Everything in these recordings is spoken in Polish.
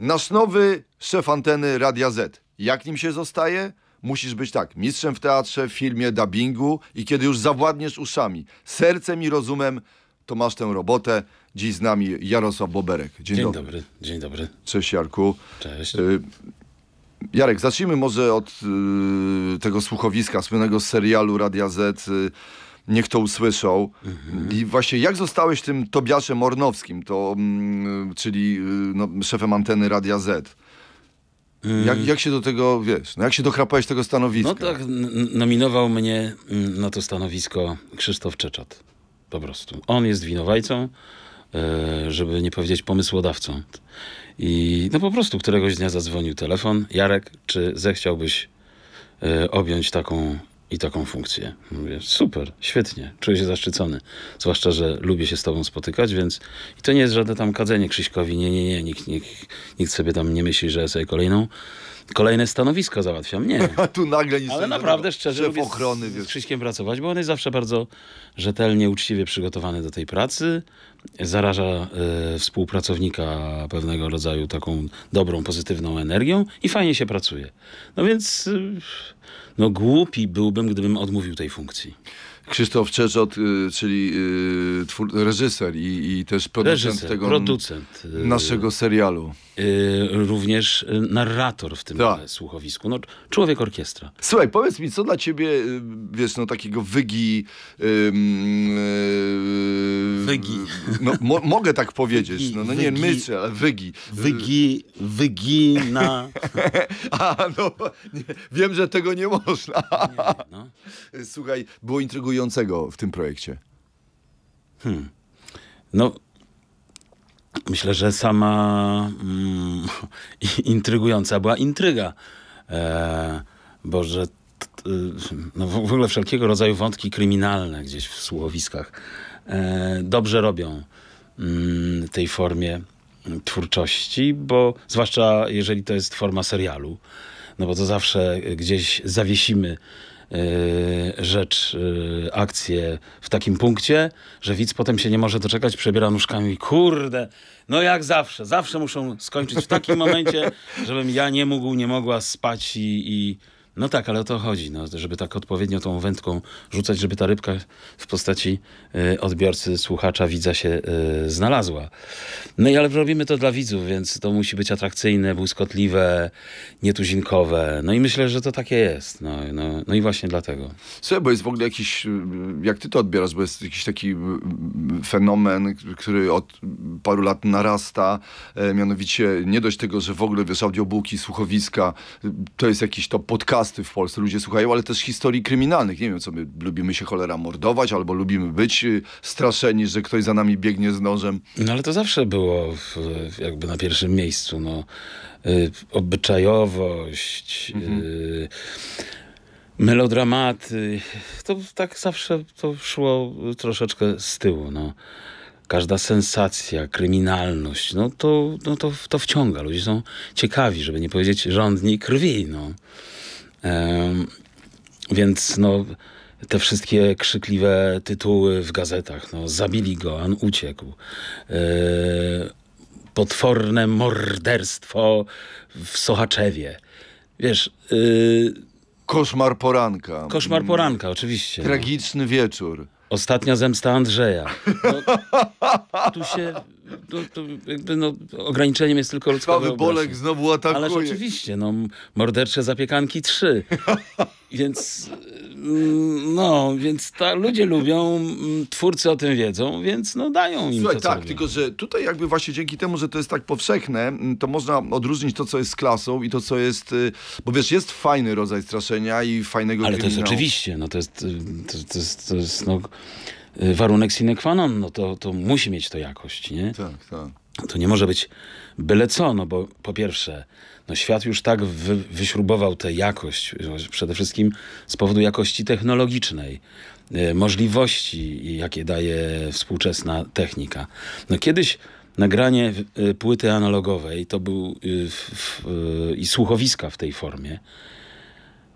Nasz nowy szef anteny Radia Z. Jak nim się zostaje? Musisz być tak, mistrzem w teatrze, w filmie, dubbingu i kiedy już zawładniesz uszami, sercem i rozumem, to masz tę robotę. Dziś z nami Jarosław Boberek. Dzień, dzień dobry. dobry. Dzień dobry. Cześć Jarku. Cześć. Y Jarek, zacznijmy może od y, tego słuchowiska, słynnego serialu Radia Z. Y, niech to usłyszą. Mhm. I właśnie jak zostałeś tym Tobiaszem Ornowskim, to, mm, czyli y, no, szefem anteny Radia Z? Y- jak, jak się do tego, wiesz, no jak się dochrapałeś tego stanowiska? No tak, nominował mnie mm, na to stanowisko Krzysztof Czeczat. Po prostu. On jest winowajcą, y, żeby nie powiedzieć pomysłodawcą. I no po prostu któregoś dnia zadzwonił telefon. Jarek, czy zechciałbyś objąć taką i taką funkcję. Mówię, super, świetnie, czuję się zaszczycony. Zwłaszcza, że lubię się z tobą spotykać, więc i to nie jest żadne tam kadzenie Krzyśkowi, nie, nie, nie, nikt, nikt, nikt sobie tam nie myśli, że ja sobie kolejną, kolejne stanowisko załatwiam, nie. tu nagle nic Ale naprawdę szczerze szef lubię ochrony, z, z Krzyśkiem pracować, bo on jest zawsze bardzo rzetelnie, uczciwie przygotowany do tej pracy, zaraża y, współpracownika pewnego rodzaju taką dobrą, pozytywną energią i fajnie się pracuje. No więc... Y, no głupi byłbym, gdybym odmówił tej funkcji. Krzysztof Czeczot, y, czyli y, twór, reżyser i, i też producent Reżyser, tego producent. Y, naszego serialu. Y, również y, narrator w tym tak. E, słuchowisku. No, człowiek orkiestra. Słuchaj, powiedz mi, co dla ciebie, y, wiesz, no takiego wygi... yy, wygi. No, mo mogę tak powiedzieć, wygi, no, no nie mycie, ale wygi. Wygi, wygina. A, no, nie, wiem, że tego nie można. Nie, no. Słuchaj, było intrygującego w tym projekcie. Hmm. No, myślę, że sama mm, intrygująca była intryga. E, bo że t, no w ogóle wszelkiego rodzaju wątki kryminalne gdzieś w słowiskach e, dobrze robią mm, tej formie twórczości, bo zwłaszcza jeżeli to jest forma serialu, no bo to zawsze gdzieś zawiesimy E, rzecz, e, akcję w takim punkcie, że widz potem się nie może doczekać, przebiera nóżkami, kurde, no jak zawsze, zawsze muszą skończyć w takim momencie, żebym ja nie mógł, nie mogła spać i, i no tak, ale o to chodzi, no, żeby tak odpowiednio tą wędką rzucać, żeby ta rybka w postaci y, odbiorcy, słuchacza, widza się y, znalazła. No i ale robimy to dla widzów, więc to musi być atrakcyjne, błyskotliwe, nietuzinkowe. No i myślę, że to takie jest. No, no, no i właśnie dlatego. Słuchaj, bo jest w ogóle jakiś, y, jak ty to odbierasz, bo jest jakiś taki y, y, fenomen, który od paru lat narasta, e, mianowicie nie dość tego, że w ogóle, wiesz, audiobooki, słuchowiska, to jest jakiś to podcast, podcasty w Polsce ludzie słuchają, ale też historii kryminalnych. Nie wiem, co my lubimy się cholera mordować, albo lubimy być y, straszeni, że ktoś za nami biegnie z nożem. No ale to zawsze było w, jakby na pierwszym miejscu. No. Y, obyczajowość. Y, mhm. Y, melodramaty. To tak zawsze to szło troszeczkę z tyłu. No. Każda sensacja, kryminalność, no to, no to, to wciąga. Ludzie są ciekawi, żeby nie powiedzieć żądni krwi. No. Więc no, te wszystkie krzykliwe tytuły w gazetach, no, zabili go, on uciekł. E, potworne morderstwo w Sochaczewie. Wiesz... Y, koszmar poranka. Koszmar poranka, oczywiście. No. Tragiczny wieczór. Ostatnia zemsta Andrzeja. No, tu się to, to jakby no, ograniczeniem jest tylko ludzka Krwawy Bolek znowu atakuje. ale oczywiście, no, mordercze zapiekanki trzy więc mm, no, więc ta, ludzie lubią, mm, twórcy o tym wiedzą, więc no dają im Słuchaj, to, tak, tylko że tutaj jakby właśnie dzięki temu, że to jest tak powszechne, mm, to można odróżnić to, co jest z klasą i to, co jest, y, bo wiesz, jest fajny rodzaj straszenia i fajnego Ale kryminału. to jest oczywiście, no to jest, y, to, to jest, to jest no Y, warunek sine qua non, no to, to musi mieć to jakość, nie? Tak, tak. To nie może być byle co, no bo po pierwsze, no świat już tak wy, wyśrubował tę jakość, przede wszystkim z powodu jakości technologicznej, y, możliwości, jakie daje współczesna technika. No kiedyś nagranie y, płyty analogowej to był i słuchowiska w tej formie,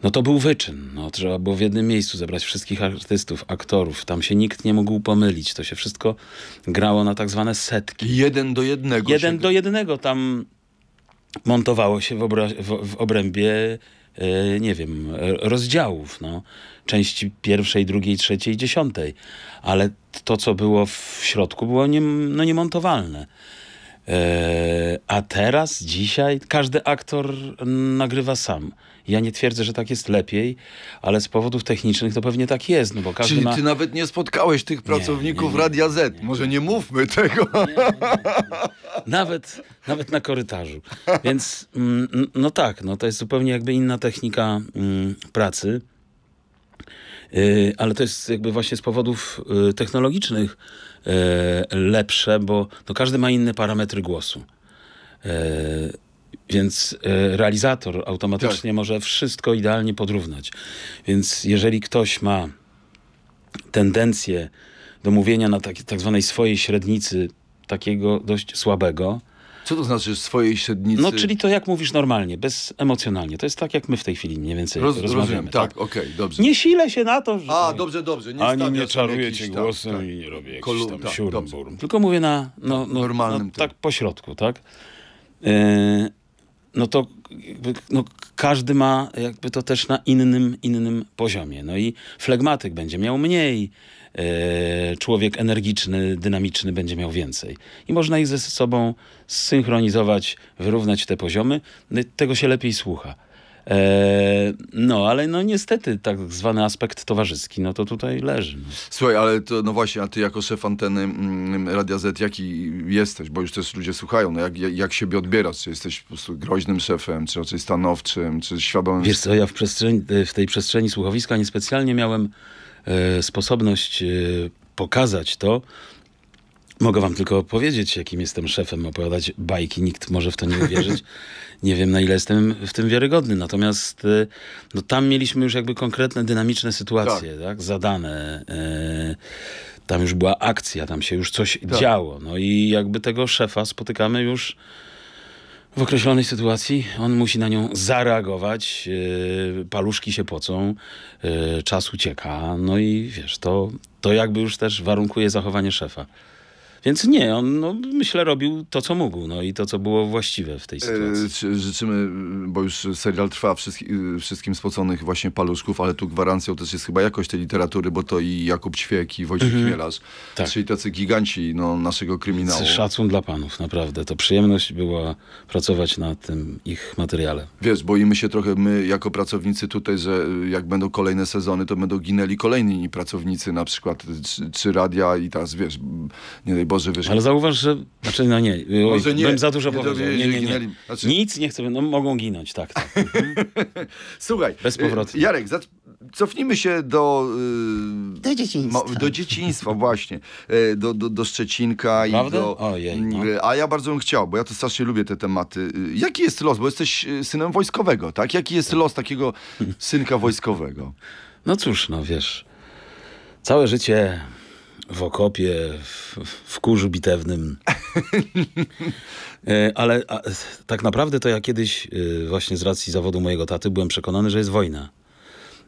no to był wyczyn. No, trzeba było w jednym miejscu zebrać wszystkich artystów, aktorów. Tam się nikt nie mógł pomylić. To się wszystko grało na tak zwane setki. Jeden do jednego. Jeden do jednego. Tam montowało się w, w, w obrębie e, nie wiem, e, rozdziałów, no, części pierwszej, drugiej, trzeciej, dziesiątej, ale to, co było w środku, było nie, no, niemontowalne. Yy, a teraz, dzisiaj, każdy aktor nagrywa sam. Ja nie twierdzę, że tak jest lepiej, ale z powodów technicznych to pewnie tak jest. No bo każdy Czyli ma... ty nawet nie spotkałeś tych pracowników nie, nie, nie, Radia Z. Może nie mówmy tego. Nawet, nawet na korytarzu. Więc mm, no tak, no to jest zupełnie jakby inna technika mm, pracy. Yy, ale to jest jakby właśnie z powodów yy, technologicznych yy, lepsze, bo to no każdy ma inne parametry głosu. Y, więc e, realizator automatycznie tak. może wszystko idealnie podrównać. Więc jeżeli ktoś ma tendencję do mówienia na tak, tak zwanej swojej średnicy, takiego dość słabego, co to znaczy swojej średnicy? No, czyli to jak mówisz normalnie, bezemocjonalnie. To jest tak, jak my w tej chwili mniej więcej Roz, rozmawiamy. Rozumiem, tak, tak. okej, okay, dobrze. Nie silę się na to, że... A, dobrze, dobrze. Nie ani nie czaruję cię głosem tak, i nie robię jakichś kolum, tam tak, siurum, Tylko mówię na... No, no, Normalnym no, Tak po środku, tak? Yy, no to jakby, no, każdy ma jakby to też na innym, innym poziomie. No i flegmatyk będzie miał mniej, e, człowiek energiczny, dynamiczny będzie miał więcej. I można ich ze sobą zsynchronizować, wyrównać te poziomy. No, tego się lepiej słucha. E, no, ale no niestety tak zwany aspekt towarzyski, no to tutaj leży. No. Słuchaj, ale to, no właśnie, a ty jako szef anteny mm, Radia Z, jaki jesteś? Bo już też ludzie słuchają, no jak, jak, siebie odbierasz? Czy jesteś po prostu groźnym szefem, czy raczej stanowczym, czy świadomym? Wiesz co, ja w, przestrzeni, w tej przestrzeni słuchowiska niespecjalnie miałem y, sposobność e, pokazać to, Mogę wam tylko powiedzieć, jakim jestem szefem, opowiadać bajki, nikt może w to nie uwierzyć. nie wiem, na ile jestem w tym wiarygodny. Natomiast y, no, tam mieliśmy już jakby konkretne, dynamiczne sytuacje, tak? tak? Zadane. Y, tam już była akcja, tam się już coś tak. działo. No i jakby tego szefa spotykamy już w określonej sytuacji on musi na nią zareagować, y, paluszki się pocą, czas ucieka, no i wiesz, to, to jakby już też warunkuje zachowanie szefa. Więc nie, on no, myślę robił to, co mógł no i to, co było właściwe w tej e, sytuacji. Życzymy, bo już serial trwa, wszystkim spoconych właśnie paluszków, ale tu gwarancją też jest chyba jakość tej literatury, bo to i Jakub Ćwiek i Wojciech mhm. tak. czyli tacy giganci no, naszego kryminału. Szacun dla panów, naprawdę. To przyjemność była pracować na tym ich materiale. Wiesz, boimy się trochę my jako pracownicy tutaj, że y, jak będą kolejne sezony, to będą ginęli kolejni pracownicy, na przykład y, czy, czy radia i teraz, wiesz, nie daj obozy wyszły. Ale zauważ, że... Znaczy, no nie, Może nie bym za dużo nie powiedział. Nie, nie, nie. Znaczy... Nic nie chcę, no mogą ginąć, tak. tak. Słuchaj. Bez y, powrotu. Jarek, za... cofnijmy się do... Yy... do dzieciństwa. do dzieciństwa, właśnie. Y, do, do, do Szczecinka Prawda? i do... Ojej, no. Y, a ja bardzo bym chciał, bo ja to strasznie lubię te tematy. Jaki jest los, bo jesteś synem wojskowego, tak? Jaki jest tak. los takiego synka wojskowego? No cóż, no wiesz... Całe życie w okopie, w, w kurzu bitewnym. E, ale a, tak naprawdę to ja kiedyś e, właśnie z racji zawodu mojego taty byłem przekonany, że jest wojna.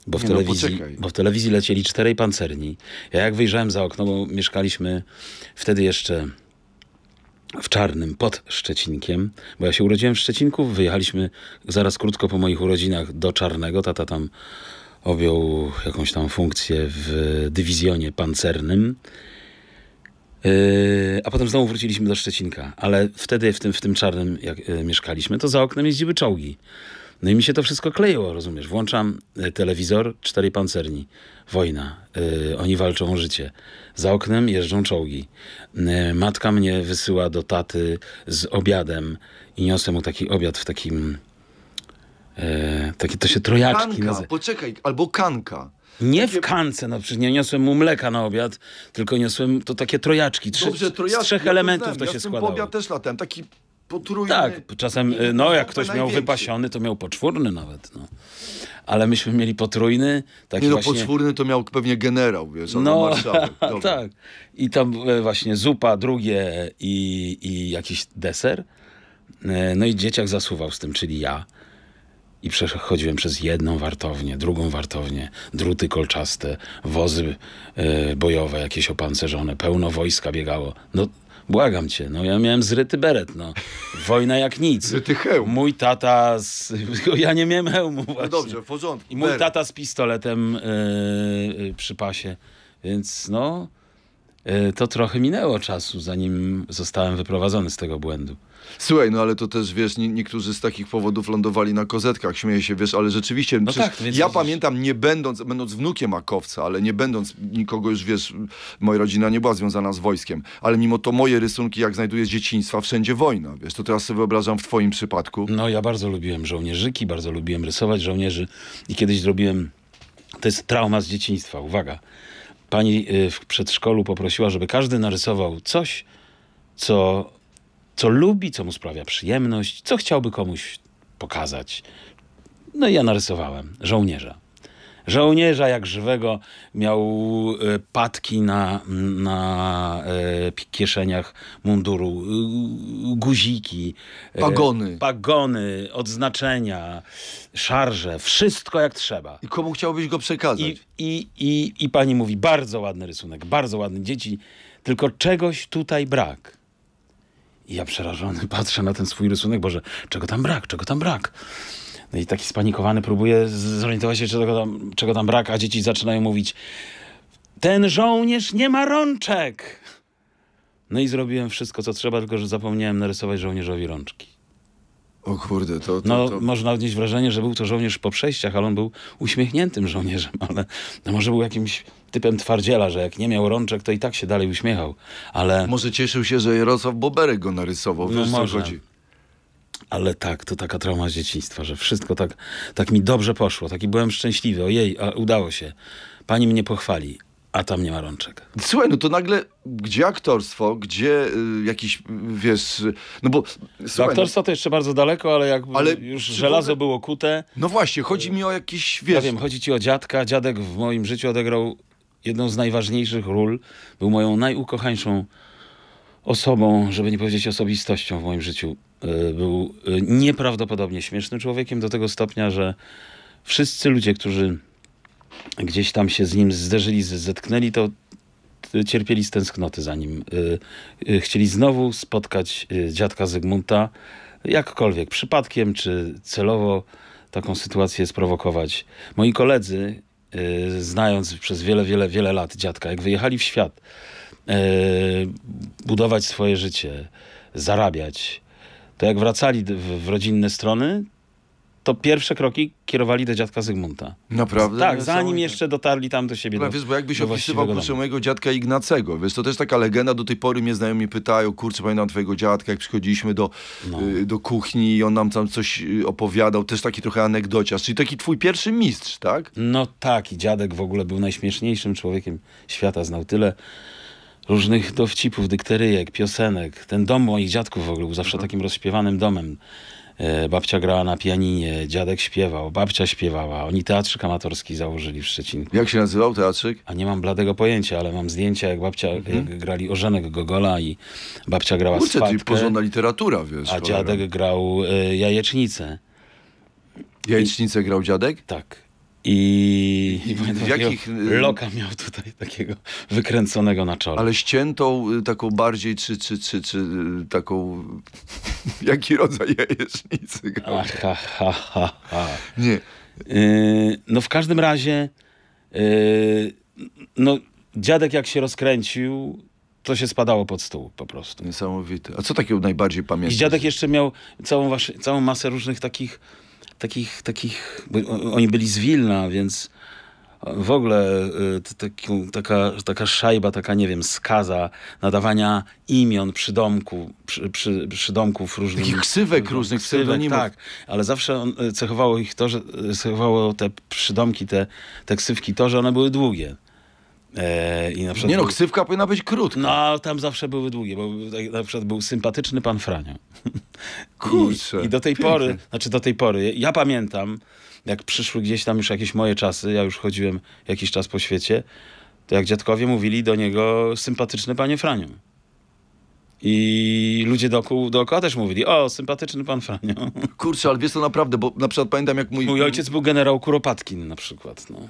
Bo w, no, telewizji, bo w telewizji lecieli czterej pancerni. Ja jak wyjrzałem za okno, bo mieszkaliśmy wtedy jeszcze w Czarnym, pod Szczecinkiem, bo ja się urodziłem w Szczecinku, wyjechaliśmy zaraz krótko po moich urodzinach do Czarnego, tata tam objął jakąś tam funkcję w dywizjonie pancernym. Yy, a potem znowu wróciliśmy do Szczecinka, ale wtedy w tym, w tym czarnym, jak yy, mieszkaliśmy, to za oknem jeździły czołgi. No i mi się to wszystko kleiło, rozumiesz? Włączam yy, telewizor, cztery pancerni, wojna, oni walczą o życie. Za oknem jeżdżą czołgi. matka mnie wysyła do taty z obiadem i niosę mu taki obiad w takim e, takie to się trojaczki Kanka, nazywa. poczekaj, albo kanka. Nie takie... w kance, no przecież nie niosłem mu mleka na obiad, tylko niosłem to takie trojaczki. Trzy, Dobrze, trojaczki. Z trzech ja elementów to, znam. to się ja składało. obiad też latem, taki potrójny. Tak, czasem, no jak ktoś miał wypasiony, to miał poczwórny nawet, no. Ale myśmy mieli potrójny. Taki nie no, właśnie... poczwórny to miał pewnie generał, wiesz, no, tak. I tam e, właśnie zupa, drugie i, i jakiś deser. E, no i dzieciak zasuwał z tym, czyli ja i przechodziłem przez jedną wartownię, drugą wartownię, druty kolczaste, wozy e, bojowe, jakieś opancerzone, pełno wojska biegało. No Błagam cię, no ja miałem zryty beret, no. Wojna jak nic. Zryty hełm. Mój tata z... Ja nie miałem hełmu no właśnie. No dobrze, w porządku. I mój beret. tata z pistoletem e, e, przy pasie. Więc no, to trochę minęło czasu, zanim zostałem wyprowadzony z tego błędu. Słuchaj, no ale to też, wiesz, nie, niektórzy z takich powodów lądowali na kozetkach, śmieję się, wiesz, ale rzeczywiście, no tak, ja pamiętam, nie będąc, będąc wnukiem Akowca, ale nie będąc nikogo już, wiesz, moja rodzina nie była związana z wojskiem, ale mimo to moje rysunki, jak znajduję z dzieciństwa, wszędzie wojna, wiesz, to teraz sobie wyobrażam w twoim przypadku. No ja bardzo lubiłem żołnierzyki, bardzo lubiłem rysować żołnierzy i kiedyś zrobiłem, to jest trauma z dzieciństwa, uwaga, pani y, w przedszkolu poprosiła, żeby każdy narysował coś, co co lubi, co mu sprawia przyjemność, co chciałby komuś pokazać. No i ja narysowałem żołnierza. Żołnierza jak żywego miał e, patki na, na e, kieszeniach munduru, e, guziki, pagony. pagony, odznaczenia, szarże, wszystko jak trzeba. I komu chciałbyś go przekazać? I, i, i, i pani mówi, bardzo ładny rysunek, bardzo ładny dzieci, tylko czegoś tutaj brak. I ja przerażony patrzę na ten swój rysunek, Boże, czego tam brak, czego tam brak. No i taki spanikowany próbuje zorientować się, czego tam, czego tam brak, a dzieci zaczynają mówić ten żołnierz nie ma rączek! No i zrobiłem wszystko, co trzeba, tylko że zapomniałem narysować żołnierzowi rączki. O kurde, to, to, No, można odnieść wrażenie, że był to żołnierz po przejściach, ale on był uśmiechniętym żołnierzem, ale no może był jakimś typem twardziela, że jak nie miał rączek, to i tak się dalej uśmiechał, ale... Może cieszył się, że Jarosław Boberek go narysował, no wiesz może. co chodzi? Ale tak, to taka trauma z dzieciństwa, że wszystko tak, tak mi dobrze poszło, taki byłem szczęśliwy, ojej, a udało się. Pani mnie pochwali, a tam nie ma rączek. Słuchaj, no to nagle gdzie aktorstwo, gdzie y, jakiś, y, wiesz, no bo... Słuchaj, no- to jeszcze bardzo daleko, ale jak ale już żelazo ogóle... było kute... No właśnie, chodzi mi o jakiś, wiesz... Ja wiem, chodzi ci o dziadka. Dziadek w moim życiu odegrał jedną z najważniejszych ról. Był moją najukochańszą osobą, żeby nie powiedzieć osobistością w moim życiu. Y, był y, nieprawdopodobnie śmiesznym człowiekiem do tego stopnia, że wszyscy ludzie, którzy gdzieś tam się z nim zderzyli, zetknęli, to y, cierpieli z tęsknoty za nim. Y, y, chcieli znowu spotkać dziadka Zygmunta, jakkolwiek przypadkiem czy celowo taką sytuację sprowokować. Moi koledzy, znając przez wiele, wiele, wiele lat dziadka, jak wyjechali w świat, budować swoje życie, zarabiać, to jak wracali w rodzinne strony, to pierwsze kroki kierowali do dziadka Zygmunta. Naprawdę? Tak, zanim jeszcze dotarli tam do siebie. No, wiesz, bo jakbyś opisywał, kurczę, mojego dziadka Ignacego, wiesz, to też taka legenda, do tej pory mnie znajomi pytają, kurczę, pamiętam twojego dziadka, jak przychodziliśmy do, no. y, do kuchni i on nam tam coś y, opowiadał, też taki trochę anegdociarz, czyli taki twój pierwszy mistrz, tak? No tak, i dziadek w ogóle był najśmieszniejszym człowiekiem świata, znał tyle różnych dowcipów, dykteryjek, piosenek. Ten dom moich dziadków w ogóle był zawsze mhm. takim rozśpiewanym domem. E, babcia grała na pianinie, dziadek śpiewał, babcia śpiewała. Oni teatrzyk amatorski założyli w Szczecinku. Jak się nazywał teatrzyk? A nie mam bladego pojęcia, ale mam zdjęcia, jak babcia e, mhm. jak grali Orzenek Gogola i babcia grała Kurczę, swatkę. Kurczę, porządna literatura, wiesz. A dziadek grał y, jajecznicę. Jajecznicę I... grał dziadek? Tak. I, I pamiętam, jakich... loka miał tutaj takiego wykręconego na czole. Ale ściętą y, taką bardziej, czy, czy, czy, czy y, taką... Jaki rodzaj jajecznicy? Aha, ha, ha, ha. Nie. Yy, no w każdym razie, yy, no dziadek jak się rozkręcił, to się spadało pod stół po prostu. Niesamowite. A co takiego najbardziej pamiętasz? I dziadek jeszcze miał całą, waszy, całą masę różnych takich takich, takich oni byli z Wilna, więc w ogóle y, taka, taka szajba, taka nie wiem, skaza nadawania imion przydomku, przy, przy, przydomków różnych. Takich ksywek różnych, ksywek, tak. Ale zawsze on, y, cechowało ich to, że y, cechowało te przydomki, te, te ksywki to, że one były długie. E, I na przykład nie no, ksywka powinna być krótka. No, tam zawsze były długie, bo tak, na przykład był sympatyczny pan Franio. Kurczę. I, i do tej pięknie. pory, znaczy do tej pory, ja pamiętam, jak przyszły gdzieś tam już jakieś moje czasy, ja już chodziłem jakiś czas po świecie, to jak dziadkowie mówili do niego sympatyczny panie Franio. I ludzie dookoła, dookoła też mówili, o, sympatyczny pan Franio. Kurczę, ale wiesz to naprawdę, bo na przykład pamiętam jak mój... Mój ojciec był generał Kuropatkin na przykład, no.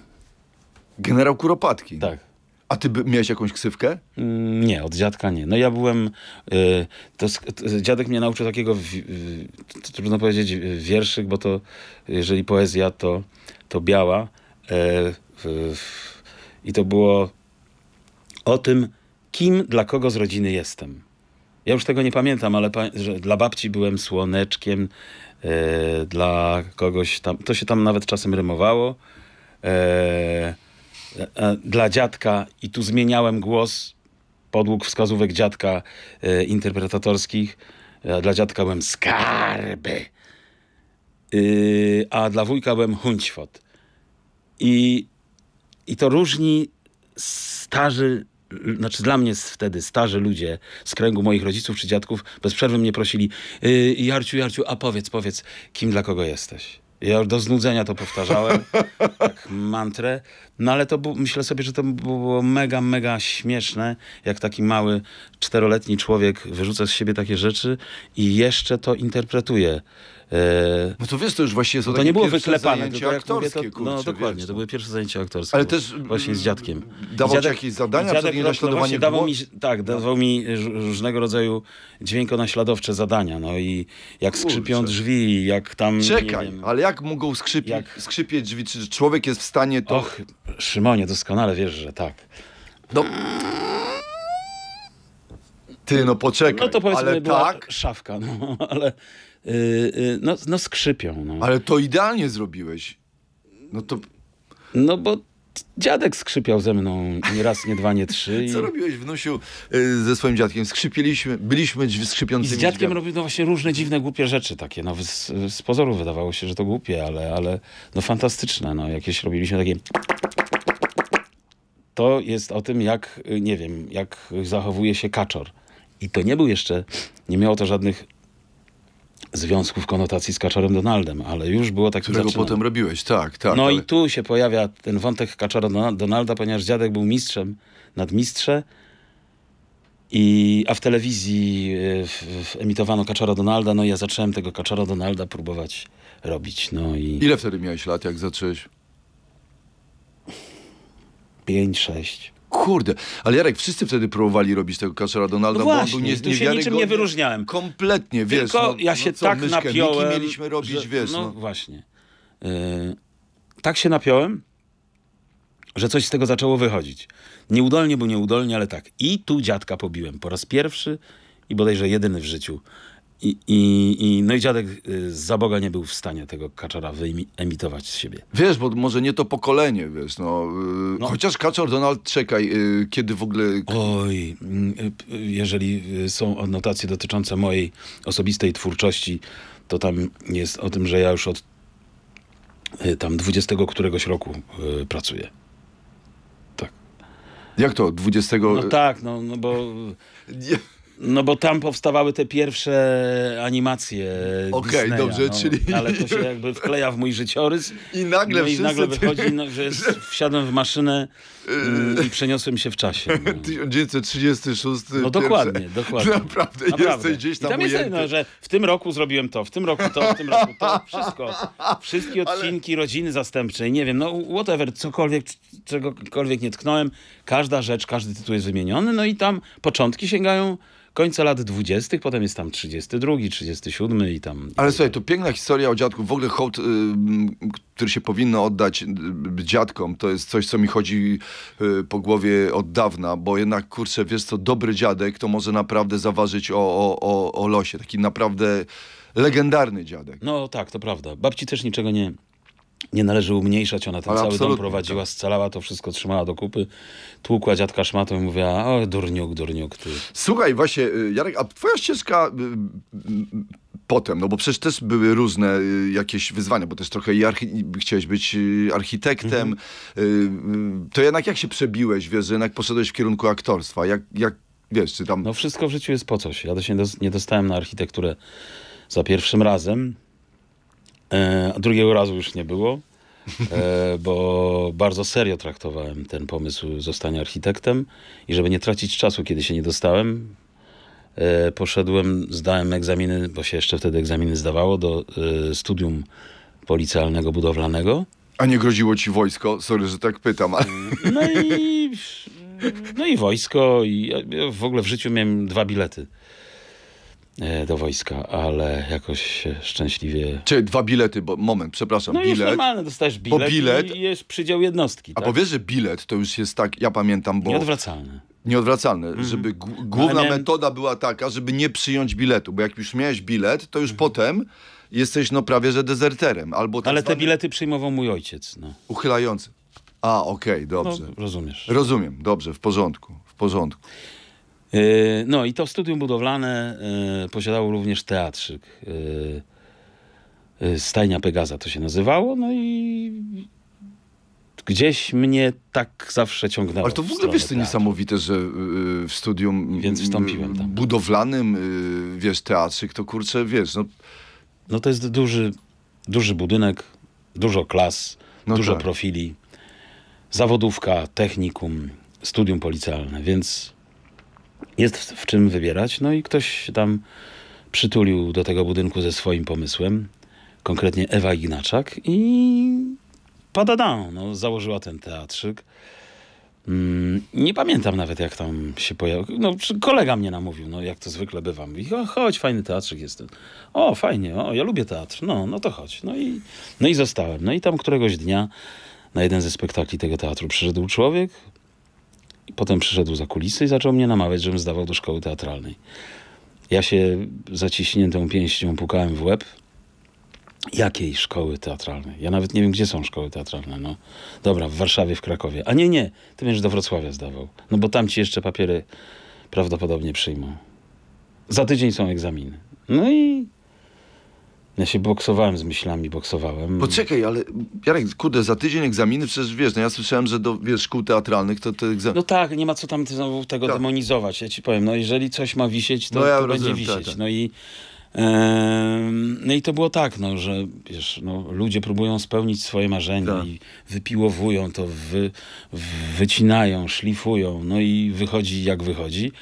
Generał Kuropatki Tak. A ty by, miałeś jakąś ksywkę? Mm, nie, od dziadka nie. No ja byłem, y, to, to, dziadek mnie nauczył takiego, y, trudno powiedzieć wierszyk, bo to jeżeli poezja, to, to biała. E, I y, to było o tym, kim dla kogo z rodziny jestem. Ja już tego nie pamiętam, ale pa dla babci byłem słoneczkiem, e, dla kogoś tam, to się tam nawet czasem rymowało. Yy, E, e, dla dziadka i tu zmieniałem głos podług wskazówek dziadka e, interpretatorskich. Dla dziadka byłem skarby, a dla wujka byłem hunćwot. I, I to różni starzy, znaczy dla mnie wtedy starzy ludzie z kręgu moich rodziców czy dziadków bez przerwy mnie prosili, Jarciu, Jarciu, a powiedz, powiedz, kim dla kogo jesteś? Ja już do znudzenia to powtarzałem, tak mantrę. No ale to myślę sobie, że to było mega, mega śmieszne, jak taki mały, czteroletni człowiek wyrzuca z siebie takie rzeczy i jeszcze to interpretuje. Bo e, no to wiesz, to już właśnie są to nie było wyklepane, aktorskie, mówię, to, no, kurczę, No dokładnie, wiesz, to były pierwsze zajęcia aktorskie. Ale też właśnie z mm, dziadkiem. Dawał dziadek, ci jakieś zadania dziadek, no naśladowanie tak, no dawał mi, Tak, dawał mi różnego rodzaju dźwiękonaśladowcze zadania. No i jak skrzypią drzwi, jak tam... Czekaj, wiem, ale jak mogą skrzypi, jak... skrzypieć drzwi? Czy człowiek jest w stanie to... Och, Szymonie, doskonale wiesz, że tak. No... Ty, no poczekaj. No to powiedzmy ale była tak? szafka, no ale... Y, y, no, no skrzypią. No. Ale to idealnie zrobiłeś. No to... No bo dziadek skrzypiał ze mną nie raz, nie dwa, nie trzy. I... Co robiłeś nosiu y, ze swoim dziadkiem? Skrzypiliśmy, byliśmy skrzypiącymi. I z dziadkiem robił no właśnie różne dziwne, głupie rzeczy takie. No, z, z pozoru wydawało się, że to głupie, ale, ale no fantastyczne. No, jakieś robiliśmy takie... To jest o tym, jak, nie wiem, jak zachowuje się kaczor. I to nie był jeszcze, nie miało to żadnych związków konotacji z Kaczorem Donaldem, ale już było takie Którego zaczynanie. potem robiłeś, tak, tak. No ale... i tu się pojawia ten wątek Kaczora Donalda, ponieważ dziadek był mistrzem, nadmistrze, i, a w telewizji e, w, w, emitowano Kaczora Donalda, no i ja zacząłem tego Kaczora Donalda próbować robić. No i... Ile wtedy miałeś lat, jak zacząłeś? Pięć, sześć kurde. Ale Jarek, wszyscy wtedy próbowali robić tego kasera Donalda, no właśnie, bo on był nie, tu się niczym nie wyróżniałem. Kompletnie, wiesz. Tylko no, ja no się no co, tak myszkę, napiąłem. mieliśmy robić, że, wiesz. No, no. właśnie. Yy, tak się napiąłem, że coś z tego zaczęło wychodzić. Nieudolnie, bo nieudolnie, ale tak. I tu dziadka pobiłem po raz pierwszy i bodajże jedyny w życiu i, i, i, no i dziadek y, za Boga nie był w stanie tego kaczora wyemitować z siebie. Wiesz, bo może nie to pokolenie, wiesz, no. Y, no. Chociaż kaczor Donald, czekaj, y, kiedy w ogóle... Oj, mm, jeżeli są odnotacje dotyczące mojej osobistej twórczości, to tam jest o tym, że ja już od tam 20 któregoś roku pracuję. Tak. Jak to? 20... No tak, no, no bo... No bo tam powstawały te pierwsze animacje Okej, okay, dobrze, no, czyli... Ale to się jakby wkleja w mój życiorys. I nagle no, i nagle wychodzi, no, że jest, wsiadłem w maszynę mm, i przeniosłem się w czasie. No. 1936. No dokładnie, pierwsze. dokładnie. Naprawdę, Naprawdę. jesteś gdzieś tam I tam ujęty. jest, no, że w tym roku zrobiłem to, w tym roku to, w tym roku to, wszystko. Wszystkie odcinki ale... Rodziny Zastępczej, nie wiem, no whatever, cokolwiek, czegokolwiek nie tknąłem, każda rzecz, każdy tytuł jest wymieniony, no i tam początki sięgają końca lat 20., potem jest tam 32, 37 i tam. Ale słuchaj, to piękna historia o dziadku. W ogóle hołd, y, który się powinno oddać y, dziadkom, to jest coś, co mi chodzi y, po głowie od dawna, bo jednak kurczę, wiesz to dobry dziadek to może naprawdę zaważyć o, o, o, o losie. Taki naprawdę legendarny dziadek. No tak, to prawda. Babci też niczego nie nie należy umniejszać, ona ten Ale cały dom prowadziła, tak. scalała to wszystko, trzymała do kupy, tłukła dziadka szmatą i mówiła, o durniuk, durniuk ty. Słuchaj, właśnie y, Jarek, a twoja ścieżka y, y, potem, no bo przecież też były różne jakieś wyzwania, bo też trochę i chciałeś być architektem, mhm. to jednak jak się przebiłeś, wiesz, że jednak poszedłeś w kierunku aktorstwa, jak, jak wiesz, czy tam... No wszystko w życiu jest po coś, ja też nie dostałem na architekturę za pierwszym razem, a e, drugiego razu już nie było, e, bo bardzo serio traktowałem ten pomysł zostania architektem i żeby nie tracić czasu, kiedy się nie dostałem, e, poszedłem, zdałem egzaminy, bo się jeszcze wtedy egzaminy zdawało, do studium policjalnego budowlanego. A nie groziło ci wojsko? Sorry, że tak pytam. Ale... No i, no i wojsko. I w ogóle w życiu miałem dwa bilety. E, do wojska, ale jakoś szczęśliwie... Czyli dwa bilety, bo moment, przepraszam, no bilet. No normalne, dostajesz bilet, bo bilet i jest przydział jednostki. A tak? powiesz, że bilet to już jest tak, ja pamiętam, bo... Nieodwracalne. Nieodwracalne, mm. żeby główna metoda była taka, żeby nie przyjąć biletu, bo jak już miałeś bilet, to już mm. potem jesteś no prawie, że dezerterem. Albo tak Ale te bilety przyjmował mój ojciec. No. Uchylający. A, okej, okay, no, dobrze. No, rozumiesz. Rozumiem, dobrze, w porządku, w porządku. E, no i to studium budowlane e, posiadało również teatrzyk. E, Stajnia Pegaza to się nazywało, no i gdzieś mnie tak zawsze ciągnęło. Ale to w ogóle wiesz, to niesamowite, że y, y, w studium Więc y, wstąpiłem tam. budowlanym, wiesz, teatrzyk, to kurczę, wiesz, no... No to jest duży, duży budynek, dużo klas, no dużo tak. profili, zawodówka, technikum, studium policjalne, więc jest w, czym wybierać. No i ktoś tam przytulił do tego budynku ze swoim pomysłem, konkretnie Ewa Ignaczak i padada, no, założyła ten teatrzyk. Mm, nie pamiętam nawet, jak tam się pojawił. No, kolega mnie namówił, no, jak to zwykle bywam. Mówi, chodź, fajny teatrzyk jest ten. O, fajnie, o, ja lubię teatr. No, no to chodź. No i, no i zostałem. No i tam któregoś dnia na jeden ze spektakli tego teatru przyszedł człowiek, i potem przyszedł za kulisy i zaczął mnie namawiać, żebym zdawał do szkoły teatralnej. Ja się zaciśniętą pięścią pukałem w łeb. Jakiej szkoły teatralnej? Ja nawet nie wiem, gdzie są szkoły teatralne. No. Dobra, w Warszawie, w Krakowie. A nie, nie, ty będziesz do Wrocławia zdawał. No bo tam ci jeszcze papiery prawdopodobnie przyjmą. Za tydzień są egzaminy. No i ja się boksowałem z myślami, boksowałem. Poczekaj, ale Jarek, kurde, za tydzień egzaminy, przecież wiesz, no ja słyszałem, że do wiesz, szkół teatralnych to te egzaminy... No tak, nie ma co tam znowu tego tak. demonizować, ja ci powiem. No jeżeli coś ma wisieć, to, no ja to rozumiem, będzie tak, wisieć. Tak, tak. No i... No i to było tak, no, że wiesz, no, ludzie próbują spełnić swoje marzenia tak. i wypiłowują to, wy, wycinają, szlifują, no i wychodzi jak wychodzi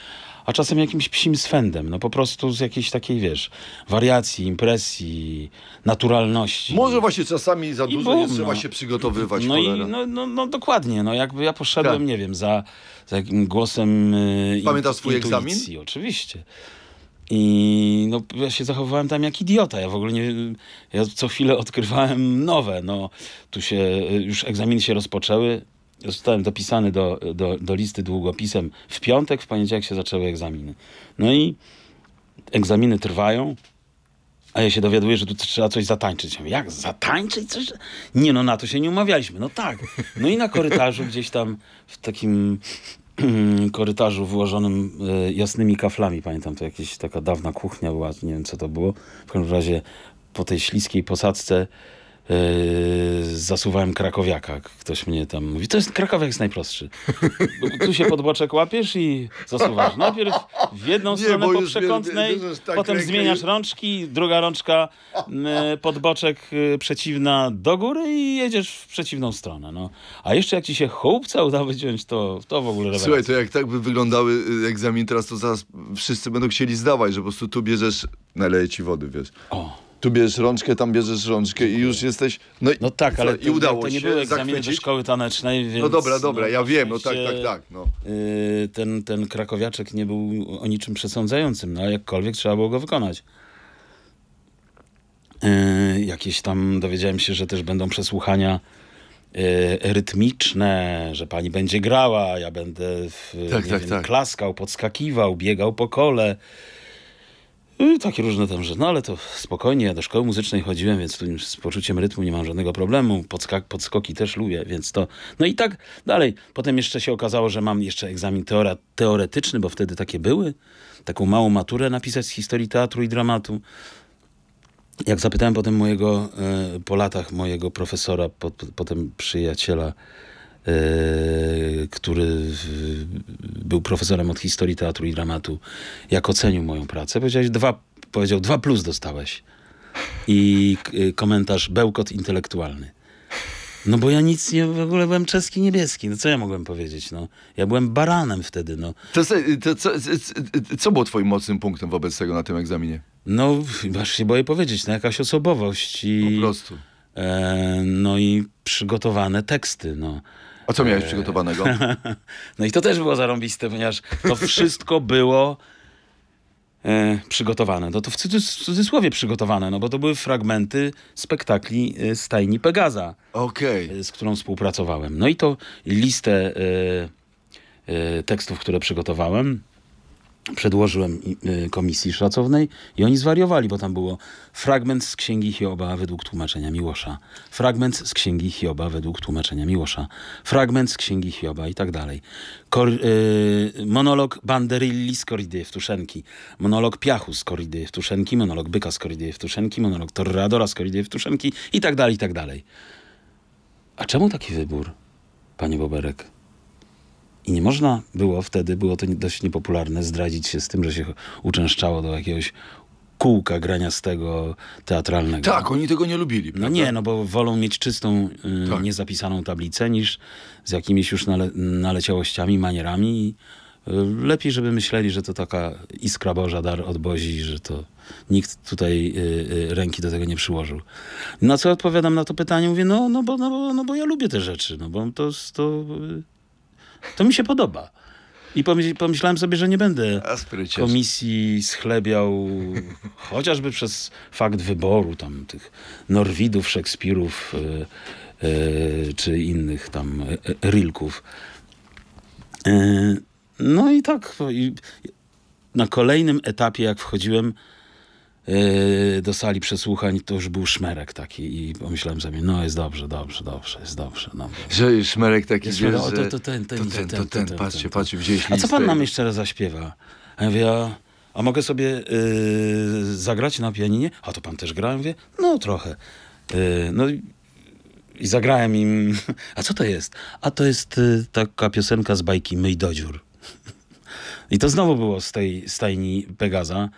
a czasem jakimś psim swędem. No po prostu z jakiejś takiej, wiesz, wariacji, impresji, naturalności. Może właśnie czasami za I dużo bum, nie trzeba się przygotowywać. No, i, no, no, no, dokładnie, no jakby ja poszedłem, tak. nie wiem, za, za jakim głosem y, Pamiętasz swój egzamin? Oczywiście. I no, ja się zachowywałem tam jak idiota. Ja w ogóle nie. Ja co chwilę odkrywałem nowe. No, tu się y, już egzaminy się rozpoczęły zostałem dopisany do, do, do listy długopisem w piątek, w poniedziałek się zaczęły egzaminy. No i egzaminy trwają, a ja się dowiaduję, że tu trzeba coś zatańczyć. Ja mówię, jak zatańczyć coś? Nie, no na to się nie umawialiśmy. No tak. No i na korytarzu gdzieś tam w takim korytarzu wyłożonym e, jasnymi kaflami, pamiętam, to jakaś taka dawna kuchnia była, nie wiem co to było. W każdym razie po tej śliskiej posadzce Yy, zasuwałem krakowiaka. Ktoś mnie tam mówi, to jest krakowiak jest najprostszy. Tu się podboczek łapiesz i zasuwasz. Najpierw w jedną nie, stronę po przekątnej, tak potem zmieniasz rączki, druga rączka yy, podboczek yy, przeciwna do góry i jedziesz w przeciwną stronę. No. A jeszcze jak ci się chłopca uda wyciąć, to, to w ogóle rewelacja. Słuchaj, to jak tak by wyglądały y, egzaminy teraz, to zaraz wszyscy będą chcieli zdawać, że po prostu tu bierzesz, naleje ci wody, wiesz. O tu bierzesz rączkę, tam bierzesz rączkę i już jesteś... No, no tak, ale i udało to nie się były egzaminy do szkoły tanecznej, no więc... No dobra, dobra, ja no, wiem, no tak, tak, tak. No. Y, ten, ten krakowiaczek nie był o niczym przesądzającym, no ale jakkolwiek trzeba było go wykonać. Y, jakieś tam dowiedziałem się, że też będą przesłuchania y, rytmiczne, że pani będzie grała, ja będę w, tak, tak, wiem, tak. klaskał, podskakiwał, biegał po kole. No I takie różne tam, że no ale to spokojnie, ja do szkoły muzycznej chodziłem, więc tu z poczuciem rytmu nie mam żadnego problemu, Podskak, podskoki też lubię, więc to... No i tak dalej. Potem jeszcze się okazało, że mam jeszcze egzamin teora, teoretyczny, bo wtedy takie były. Taką małą maturę napisać z historii teatru i dramatu. Jak zapytałem potem mojego, e, po latach mojego profesora, po, potem przyjaciela, Y, który był profesorem od historii teatru i dramatu, jak ocenił moją pracę, powiedziałeś dwa, powiedział dwa plus dostałeś. I y, komentarz bełkot intelektualny. No bo ja nic nie, w ogóle byłem czeski, niebieski. No co ja mogłem powiedzieć, no? Ja byłem baranem wtedy, no. To, to, co, co było twoim mocnym punktem wobec tego na tym egzaminie? No, właśnie, się boję powiedzieć, no jakaś osobowość i... Po prostu. E, no i przygotowane teksty, no. A co miałeś przygotowanego? no i to też było zarąbiste, ponieważ to wszystko było e, przygotowane. No to w cudzysłowie przygotowane, no bo to były fragmenty spektakli stajni e, Pegaza, okay. E, z którą współpracowałem. No i to listę e, e, tekstów, które przygotowałem, przedłożyłem y, komisji szacownej i oni zwariowali, bo tam było fragment z księgi Hioba według tłumaczenia Miłosza, fragment z księgi Hioba według tłumaczenia Miłosza, fragment z księgi Hioba i tak dalej. Kor, y, monolog Banderilli z Koridy Tuszenki, monolog Piachu z Koridy Tuszenki, monolog Byka z Koridy Tuszenki, monolog Torradora z Koridy Tuszenki i tak dalej, i tak dalej. A czemu taki wybór, panie Boberek? I nie można było wtedy, było to dość niepopularne, zdradzić się z tym, że się uczęszczało do jakiegoś kółka grania z tego teatralnego. Tak, oni tego nie lubili. No prawda? No nie, no bo wolą mieć czystą, yy, tak. niezapisaną tablicę niż z jakimiś już nale naleciałościami, manierami. I, yy, lepiej, żeby myśleli, że to taka iskra Boża, dar odbozi, że to nikt tutaj yy, ręki do tego nie przyłożył. Na co odpowiadam na to pytanie? Mówię, no, no, bo, no, bo, no bo ja lubię te rzeczy, no bo to... to y, to mi się podoba. I pomyślałem sobie, że nie będę komisji schlebiał chociażby przez fakt wyboru tam tych Norwidów, Szekspirów e, e, czy innych tam e, Rilków. no i tak. I na kolejnym etapie, jak wchodziłem, Yy, do sali przesłuchań, to już był szmerek taki i pomyślałem sobie, no jest dobrze, dobrze, dobrze, jest dobrze. No, że szmerek taki, jest, że, to, to ten, ten, to ten, ten, ten, ten, patrzcie, patrzcie, gdzieś A co pan nam jeszcze raz zaśpiewa? Ja mówię, a, mogę sobie yy, zagrać na pianinie? A to pan też gra? Mówię, no trochę. Yy, no i zagrałem im, a co to jest? A to jest y, taka piosenka z bajki Myj do dziur. I to znowu było z tej stajni Pegaza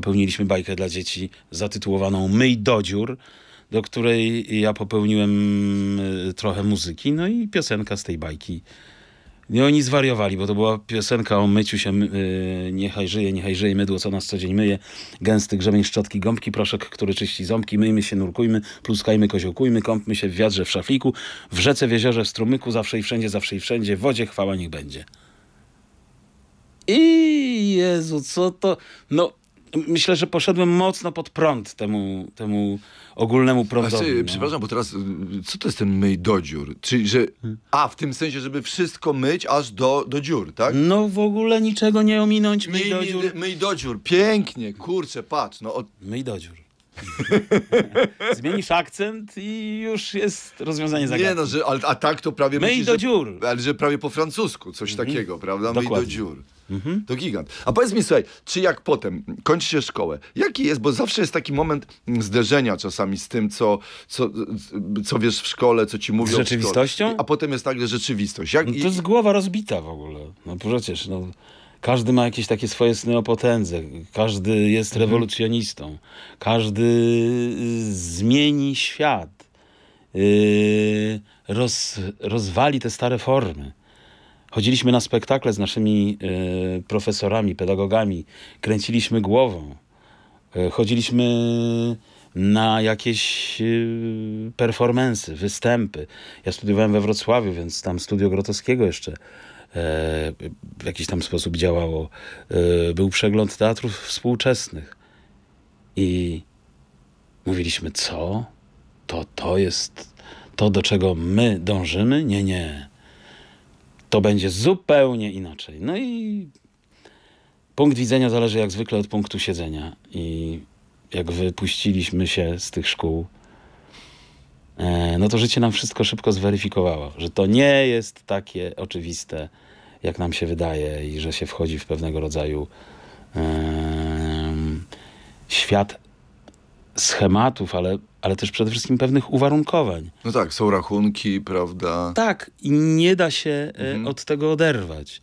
popełniliśmy bajkę dla dzieci zatytułowaną Myj do dziur, do której ja popełniłem y, trochę muzyki, no i piosenka z tej bajki. I oni zwariowali, bo to była piosenka o myciu się, yy, niechaj żyje, niechaj żyje mydło, co nas codzień myje, gęsty grzemień, szczotki, gąbki, proszek, który czyści ząbki, myjmy się, nurkujmy, pluskajmy, koziołkujmy, kąpmy się w wiadrze, w szafliku, w rzece, w jeziorze, w strumyku, zawsze i wszędzie, zawsze i wszędzie, w wodzie chwała niech będzie. I Jezu, co to... No, myślę, że poszedłem mocno pod prąd temu, temu ogólnemu prądowi. Czy, no. Przepraszam, bo teraz, y, co to jest ten myj do dziur? Czyli, że, a, w tym sensie, żeby wszystko myć aż do, do dziur, tak? No w ogóle niczego nie ominąć, myj, myj do dziur. Myj do dziur, pięknie, kurczę, patrz. No, od... Myj do dziur. Zmienisz akcent i już jest rozwiązanie zagadki. Nie no, że, a, a tak to prawie Myj do dziur. Że, ale że prawie po francusku, coś mhm. takiego, prawda? Myj do dziur. Mhm. To gigant. A powiedz mi słuchaj, czy jak potem się szkołę, jaki jest, bo zawsze jest taki moment zderzenia czasami z tym, co, co, co wiesz w szkole, co ci mówią. Z rzeczywistością? A potem jest tak, że rzeczywistość. Jak, no to jest i... głowa rozbita w ogóle. No przecież, no... Każdy ma jakieś takie swoje sny o potędze, każdy jest mhm. rewolucjonistą, każdy y, zmieni świat, y, roz, rozwali te stare formy. Chodziliśmy na spektakle z naszymi y, profesorami, pedagogami, kręciliśmy głową, chodziliśmy na jakieś performensy, występy. Ja studiowałem we Wrocławiu, więc tam studio Grotowskiego jeszcze E, w jakiś tam sposób działało. E, był przegląd teatrów współczesnych i mówiliśmy, co? To to jest to, do czego my dążymy? Nie, nie. To będzie zupełnie inaczej. No i punkt widzenia zależy jak zwykle od punktu siedzenia. I jak wypuściliśmy się z tych szkół, E, no to życie nam wszystko szybko zweryfikowało, że to nie jest takie oczywiste, jak nam się wydaje, i że się wchodzi w pewnego rodzaju yy, świat schematów, ale, ale też przede wszystkim pewnych uwarunkowań. No tak, są rachunki, prawda? Tak, i nie da się e, mhm. od tego oderwać.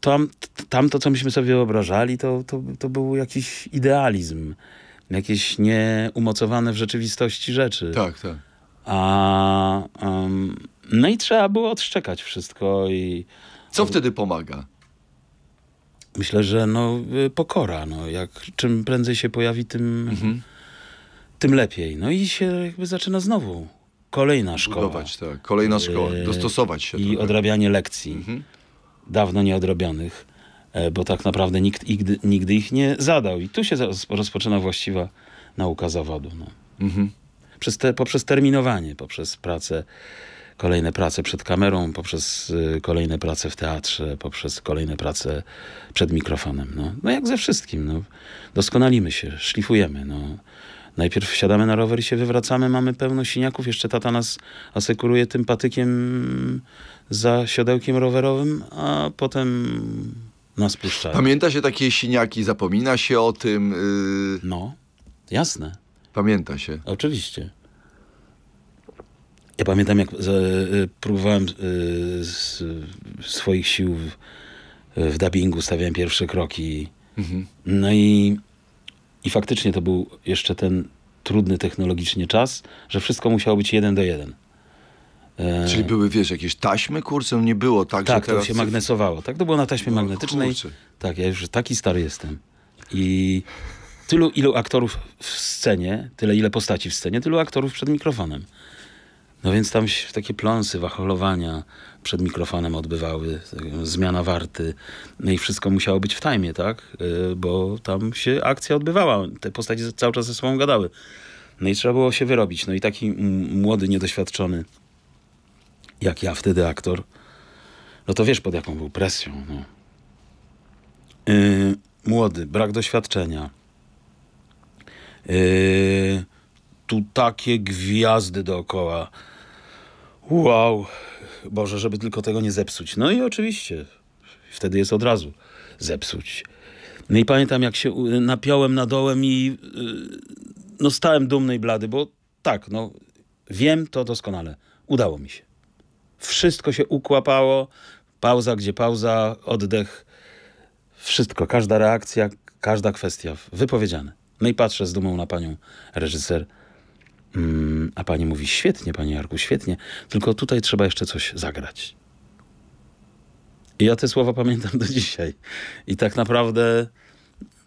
Tam, tam to, co myśmy sobie wyobrażali, to, to, to był jakiś idealizm jakieś nieumocowane w rzeczywistości rzeczy. Tak, tak. A, um, no i trzeba było odszczekać wszystko i... Co wtedy pomaga? Myślę, że no, y, pokora. No, jak, czym prędzej się pojawi, tym, mhm. tym lepiej. No i się jakby zaczyna znowu kolejna szkoła. Budować, tak. Kolejna szkoła. Y, Dostosować się. I trochę. odrabianie lekcji. Mhm. Dawno nieodrobionych. E, bo tak naprawdę nikt nigdy, nigdy ich nie zadał. I tu się rozpoczyna właściwa nauka zawodu. No. Mhm. Przez te, poprzez terminowanie, poprzez pracę, kolejne prace przed kamerą, poprzez y, kolejne prace w teatrze, poprzez kolejne prace przed mikrofonem. No, no jak ze wszystkim. No. Doskonalimy się, szlifujemy. No. Najpierw wsiadamy na rower i się wywracamy, mamy pełno siniaków. Jeszcze tata nas asekuruje tym patykiem za siodełkiem rowerowym, a potem Pamięta się takie siniaki, zapomina się o tym? Y, no, jasne. Pamięta się. Oczywiście. Ja pamiętam, jak y, próbowałem y, swoich sił w, w dubbingu, stawiałem pierwsze kroki. Mhm. No i, i faktycznie to był jeszcze ten trudny technologicznie czas, że wszystko musiało być jeden do jeden. E, Czyli były, wiesz, jakieś taśmy kursem? Nie było tak, tak że teraz... to się magnesowało. Tak, to było na taśmie no, magnetycznej. Kurczę. Tak, ja już taki stary jestem. I tylu, ilu aktorów w scenie, tyle ile postaci w scenie, tylu aktorów przed mikrofonem. No więc tam się takie pląsy, wacholowania przed mikrofonem odbywały, zmiana warty. No i wszystko musiało być w tajmie, tak? E, bo tam się akcja odbywała. Te postaci cały czas ze sobą gadały. No i trzeba było się wyrobić. No i taki młody, niedoświadczony jak ja wtedy aktor, no to wiesz pod jaką był presją. No. Yy, młody, brak doświadczenia. Yy, tu takie gwiazdy dookoła. Wow, Boże, żeby tylko tego nie zepsuć. No i oczywiście, wtedy jest od razu zepsuć. No i pamiętam, jak się napiąłem na dołem i yy, no stałem dumny i blady, bo tak, no wiem to doskonale. Udało mi się. Wszystko się ukłapało. Pauza, gdzie pauza, oddech. Wszystko, każda reakcja, każda kwestia wypowiedziane. No i patrzę z dumą na panią reżyser. Mm, a pani mówi, świetnie, panie Jarku, świetnie, tylko tutaj trzeba jeszcze coś zagrać. I ja te słowa pamiętam do dzisiaj. I tak naprawdę,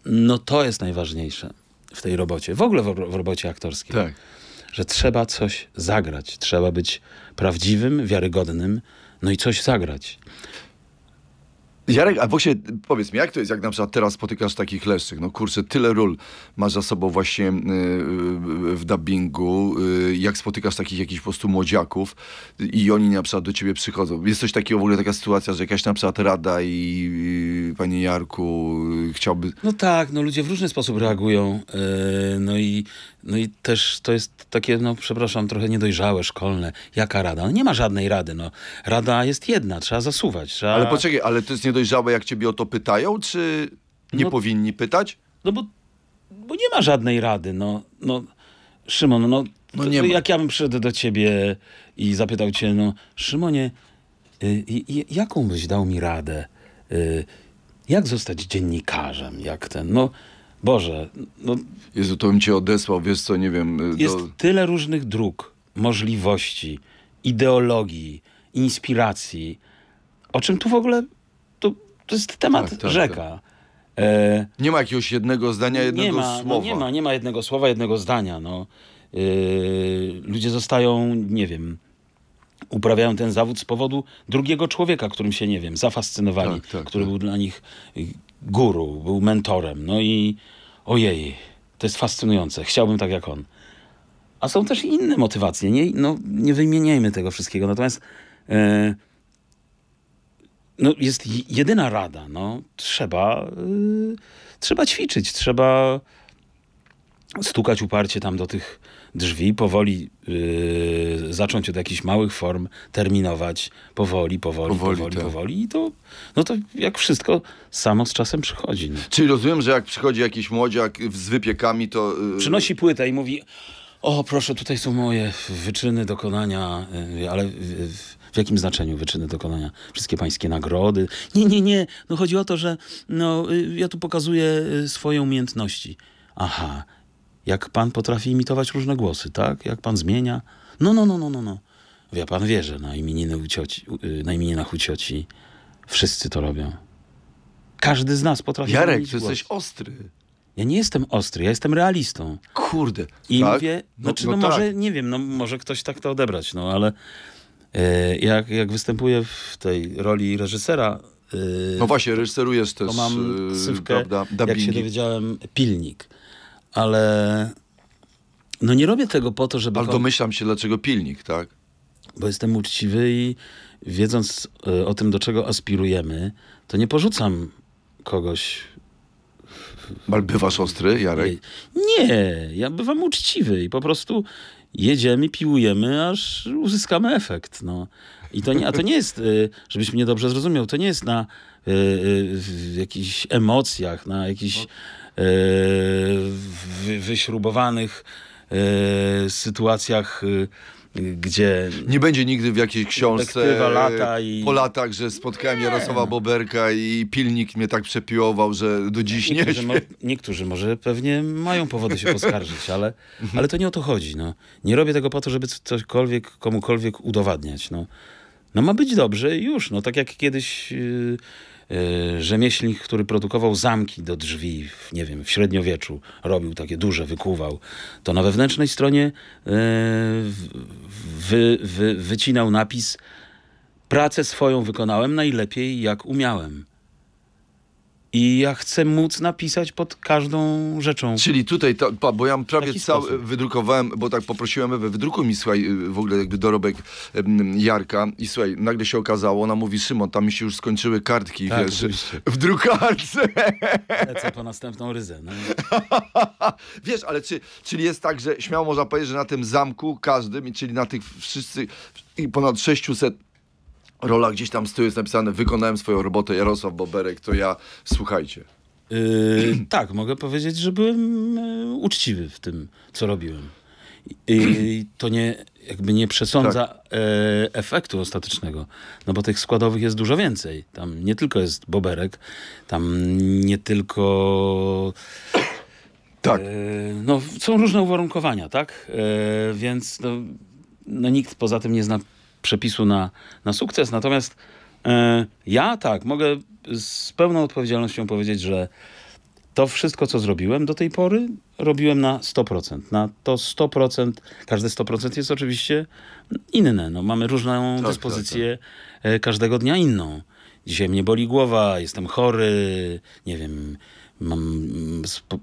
no to jest najważniejsze w tej robocie, w ogóle w, w robocie aktorskiej. Tak że trzeba coś zagrać, trzeba być prawdziwym, wiarygodnym, no i coś zagrać. Jarek, a właśnie powiedz mi, jak to jest, jak na przykład teraz spotykasz takich leszczyk? No kurczę, tyle ról masz za sobą właśnie y, y, w dubbingu. Y, jak spotykasz takich jakichś po prostu młodziaków i oni na przykład do ciebie przychodzą. Jest coś takiego, w ogóle taka sytuacja, że jakaś na przykład rada i, i panie Jarku chciałby... No tak, no ludzie w różny sposób reagują. no, i, no i też to jest takie, no przepraszam, trochę niedojrzałe, szkolne. Jaka rada? No nie ma żadnej rady, no. Rada jest jedna, trzeba zasuwać. Trzeba... Ale poczekaj, ale to jest nie niedojrzałe, jak ciebie o to pytają, czy nie no, powinni pytać? No bo, bo nie ma żadnej rady. No, no Szymon, no, no nie to, jak ja bym przyszedł do ciebie i zapytał cię, no Szymonie, y, y, y, jaką byś dał mi radę? Y, jak zostać dziennikarzem? Jak ten, no... Boże, no... Jezu, to bym cię odesłał, wiesz co, nie wiem... Y, Jest tyle różnych dróg, możliwości, ideologii, inspiracji. O czym tu w ogóle to jest temat tak, tak, rzeka. Tak. E, nie ma jakiegoś jednego zdania, jednego nie ma, no słowa. No nie, ma, nie ma jednego słowa, jednego zdania. No. E, ludzie zostają, nie wiem, uprawiają ten zawód z powodu drugiego człowieka, którym się, nie wiem, zafascynowali, tak, tak, który tak. był dla nich e, guru, był mentorem. No i ojej, to jest fascynujące, chciałbym tak jak on. A są też inne motywacje, nie, no, nie wymieniajmy tego wszystkiego. Natomiast. Yy, no, jest jedyna rada. No, trzeba, yy, trzeba ćwiczyć, trzeba stukać uparcie tam do tych drzwi, powoli yy, zacząć od jakichś małych form, terminować powoli, powoli, powoli, powoli, tak. powoli. I to, no to jak wszystko samo z czasem przychodzi. No. Czyli rozumiem, że jak przychodzi jakiś młodziak z wypiekami, to... Yy... Przynosi płytę i mówi, o proszę, tutaj są moje wyczyny, dokonania, yy, ale... Yy, w jakim znaczeniu wyczyny dokonania, wszystkie pańskie nagrody. Nie, nie, nie. No chodzi o to, że no, y, ja tu pokazuję y, swoje umiejętności. Aha, jak pan potrafi imitować różne głosy, tak? Jak pan zmienia? No, no, no, no, no, no. Ja pan wie, że na, imieniny u cioci, y, na imieninach u cioci wszyscy to robią. Każdy z nas potrafi Jarek, ty jesteś ostry. Ja nie jestem ostry, ja jestem realistą. Kurde. I tak? mówię, no, znaczy, no, no, no może, nie wiem, no może ktoś tak to odebrać, no ale E, jak, jak występuję w tej roli reżysera, e, no właśnie, reżyserujesz też. To mam e, ksywkę, jak się dowiedziałem, pilnik. Ale no nie robię tego po to, żeby... Ale domyślam się, dlaczego pilnik, tak? Bo jestem uczciwy i wiedząc o tym, do czego aspirujemy, to nie porzucam kogoś. Ale bywasz ostry, Jarek? Nie, ja bywam uczciwy i po prostu jedziemy, piłujemy, aż uzyskamy efekt. No. I to nie, a to nie jest, y, żebyś mnie dobrze zrozumiał, to nie jest na y, y, jakichś emocjach, na jakichś no. y, wy, wyśrubowanych y, sytuacjach y, gdzie... Nie będzie nigdy w jakiejś książce lata i... po latach, że spotkałem nie. Jarosława Boberka i pilnik mnie tak przepiłował, że do dziś niektórzy nie... Mo niektórzy może pewnie mają powody się poskarżyć, ale, ale to nie o to chodzi. No. Nie robię tego po to, żeby cokolwiek komukolwiek udowadniać. No. No ma być dobrze i już. No tak jak kiedyś yy, Y, rzemieślnik, który produkował zamki do drzwi, w, nie wiem, w średniowieczu robił takie duże, wykuwał, to na wewnętrznej stronie wy, wy, wycinał napis Pracę swoją wykonałem najlepiej, jak umiałem. I ja chcę móc napisać pod każdą rzeczą. Czyli tutaj, bo ja prawie cały wydrukowałem, bo tak poprosiłem we wydrukuj mi słuchaj, w ogóle jakby dorobek Jarka i słuchaj, nagle się okazało, ona mówi, Szymon, tam mi się już skończyły kartki, tak, wiesz, oczywiście. w drukarce. Lecę po następną ryzę. No. wiesz, ale czy, czyli jest tak, że śmiało można powiedzieć, że na tym zamku każdym, czyli na tych wszyscy ponad 600 rola gdzieś tam z tyłu jest napisane, wykonałem swoją robotę, Jarosław Boberek, to ja, słuchajcie. Yy, tak, mogę powiedzieć, że byłem yy, uczciwy w tym, co robiłem. I to nie, jakby nie przesądza tak. Yy, efektu ostatecznego, no bo tych składowych jest dużo więcej. Tam nie tylko jest boberek, tam nie tylko... Tak. Yy, no, są różne uwarunkowania, tak? więc no, no, nikt poza tym nie zna przepisu na, na sukces. Natomiast e, ja tak, mogę z pełną odpowiedzialnością powiedzieć, że to wszystko, co zrobiłem do tej pory, robiłem na 100%. Na to 100%, każde 100% jest oczywiście inne. No, mamy różną tak, tak dyspozycję tak, tak. każdego dnia inną. Dzisiaj mnie boli głowa, jestem chory, nie wiem, mam,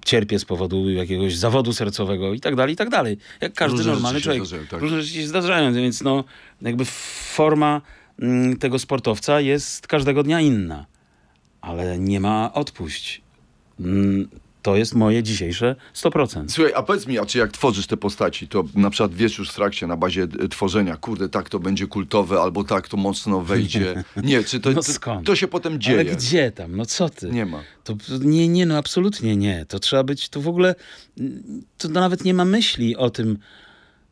cierpię z powodu jakiegoś zawodu sercowego i tak dalej, i tak dalej. Jak każdy różne normalny człowiek. Zdarzają, tak. Różne rzeczy się zdarzają, więc no, jakby forma mm, tego sportowca jest każdego dnia inna. Ale nie ma odpuść. Mm, to jest moje dzisiejsze 100%. Słuchaj, a powiedz mi, a czy jak tworzysz te postaci, to na przykład wiesz już w trakcie na bazie y, tworzenia, kurde, tak to będzie kultowe, albo tak to mocno wejdzie. Nie, czy to, no skąd? to się potem dzieje? Ale gdzie tam? No co ty? Nie ma. To, nie, nie, no absolutnie nie. To trzeba być, to w ogóle, to nawet nie ma myśli o tym,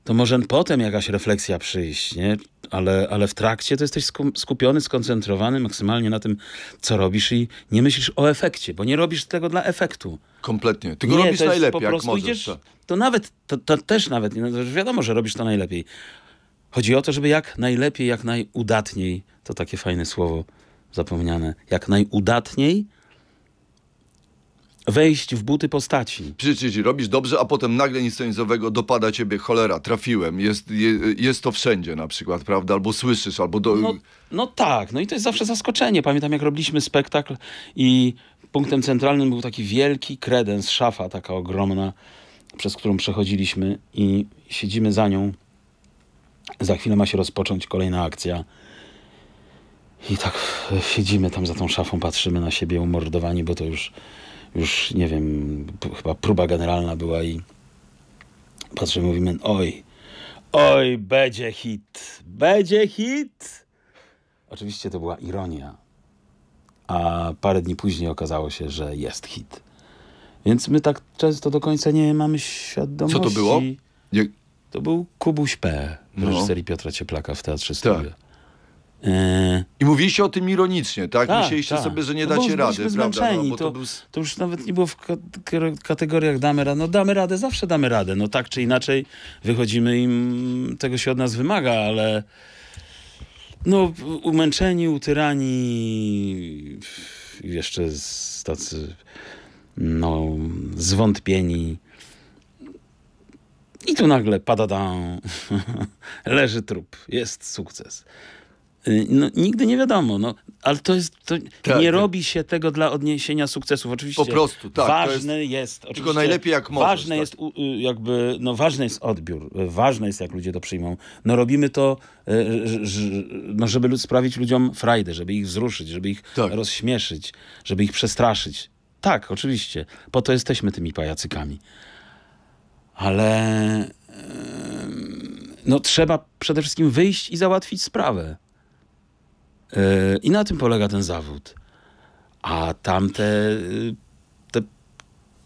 to może potem jakaś refleksja przyjść, nie? Ale, ale w trakcie to jesteś skupiony, skoncentrowany maksymalnie na tym, co robisz i nie myślisz o efekcie, bo nie robisz tego dla efektu Kompletnie. Ty go nie, robisz najlepiej, jak możesz. Idziesz, tak. to nawet, to, to też nawet, no, wiadomo, że robisz to najlepiej. Chodzi o to, żeby jak najlepiej, jak najudatniej, to takie fajne słowo zapomniane, jak najudatniej wejść w buty postaci. Przecież robisz dobrze, a potem nagle nic tenisowego dopada ciebie cholera, trafiłem, jest, je, jest to wszędzie na przykład, prawda? Albo słyszysz, albo... Do... No, no tak, no i to jest zawsze zaskoczenie. Pamiętam jak robiliśmy spektakl i Punktem centralnym był taki wielki kredens, szafa taka ogromna, przez którą przechodziliśmy i siedzimy za nią. Za chwilę ma się rozpocząć kolejna akcja. I tak e, siedzimy tam za tą szafą, patrzymy na siebie umordowani, bo to już, już nie wiem, chyba próba generalna była i patrzymy, mówimy, oj, oj, będzie hit, będzie hit. Oczywiście to była ironia, a parę dni później okazało się, że jest hit. Więc my tak często do końca nie mamy świadomości. Co to było? Nie... To był Kubuś P. w no. reżyserii Piotra Cieplaka w Teatrze Studio. Tak. E, I mówiliście o tym ironicznie, tak? tak Myśleliście tak. sobie, że nie no dacie rady, prawda? No, bo to, to, był... to, już nawet nie było w kategoriach damy radę. No damy radę, zawsze damy radę. No tak czy inaczej wychodzimy im, tego się od nas wymaga, ale no, umęczeni, utyrani, jeszcze z tacy, no, zwątpieni. I tu nagle pada leży trup, jest sukces. Y, no, nigdy nie wiadomo, no, ale to jest, to tak, nie tak. robi się tego dla odniesienia sukcesów. Oczywiście po prostu, tak. Ważne jest, jest oczywiście, tylko najlepiej jak możesz. Ważne tak. jest y, jakby, no ważny jest odbiór, y, ważne jest jak ludzie to przyjmą. No robimy to, no, żeby sprawić ludziom frajdę, żeby ich wzruszyć, żeby ich tak. rozśmieszyć, żeby ich przestraszyć. Tak, oczywiście, po to jesteśmy tymi pajacykami. Ale no trzeba przede wszystkim wyjść i załatwić sprawę. E, I na tym polega ten zawód. A tamte y,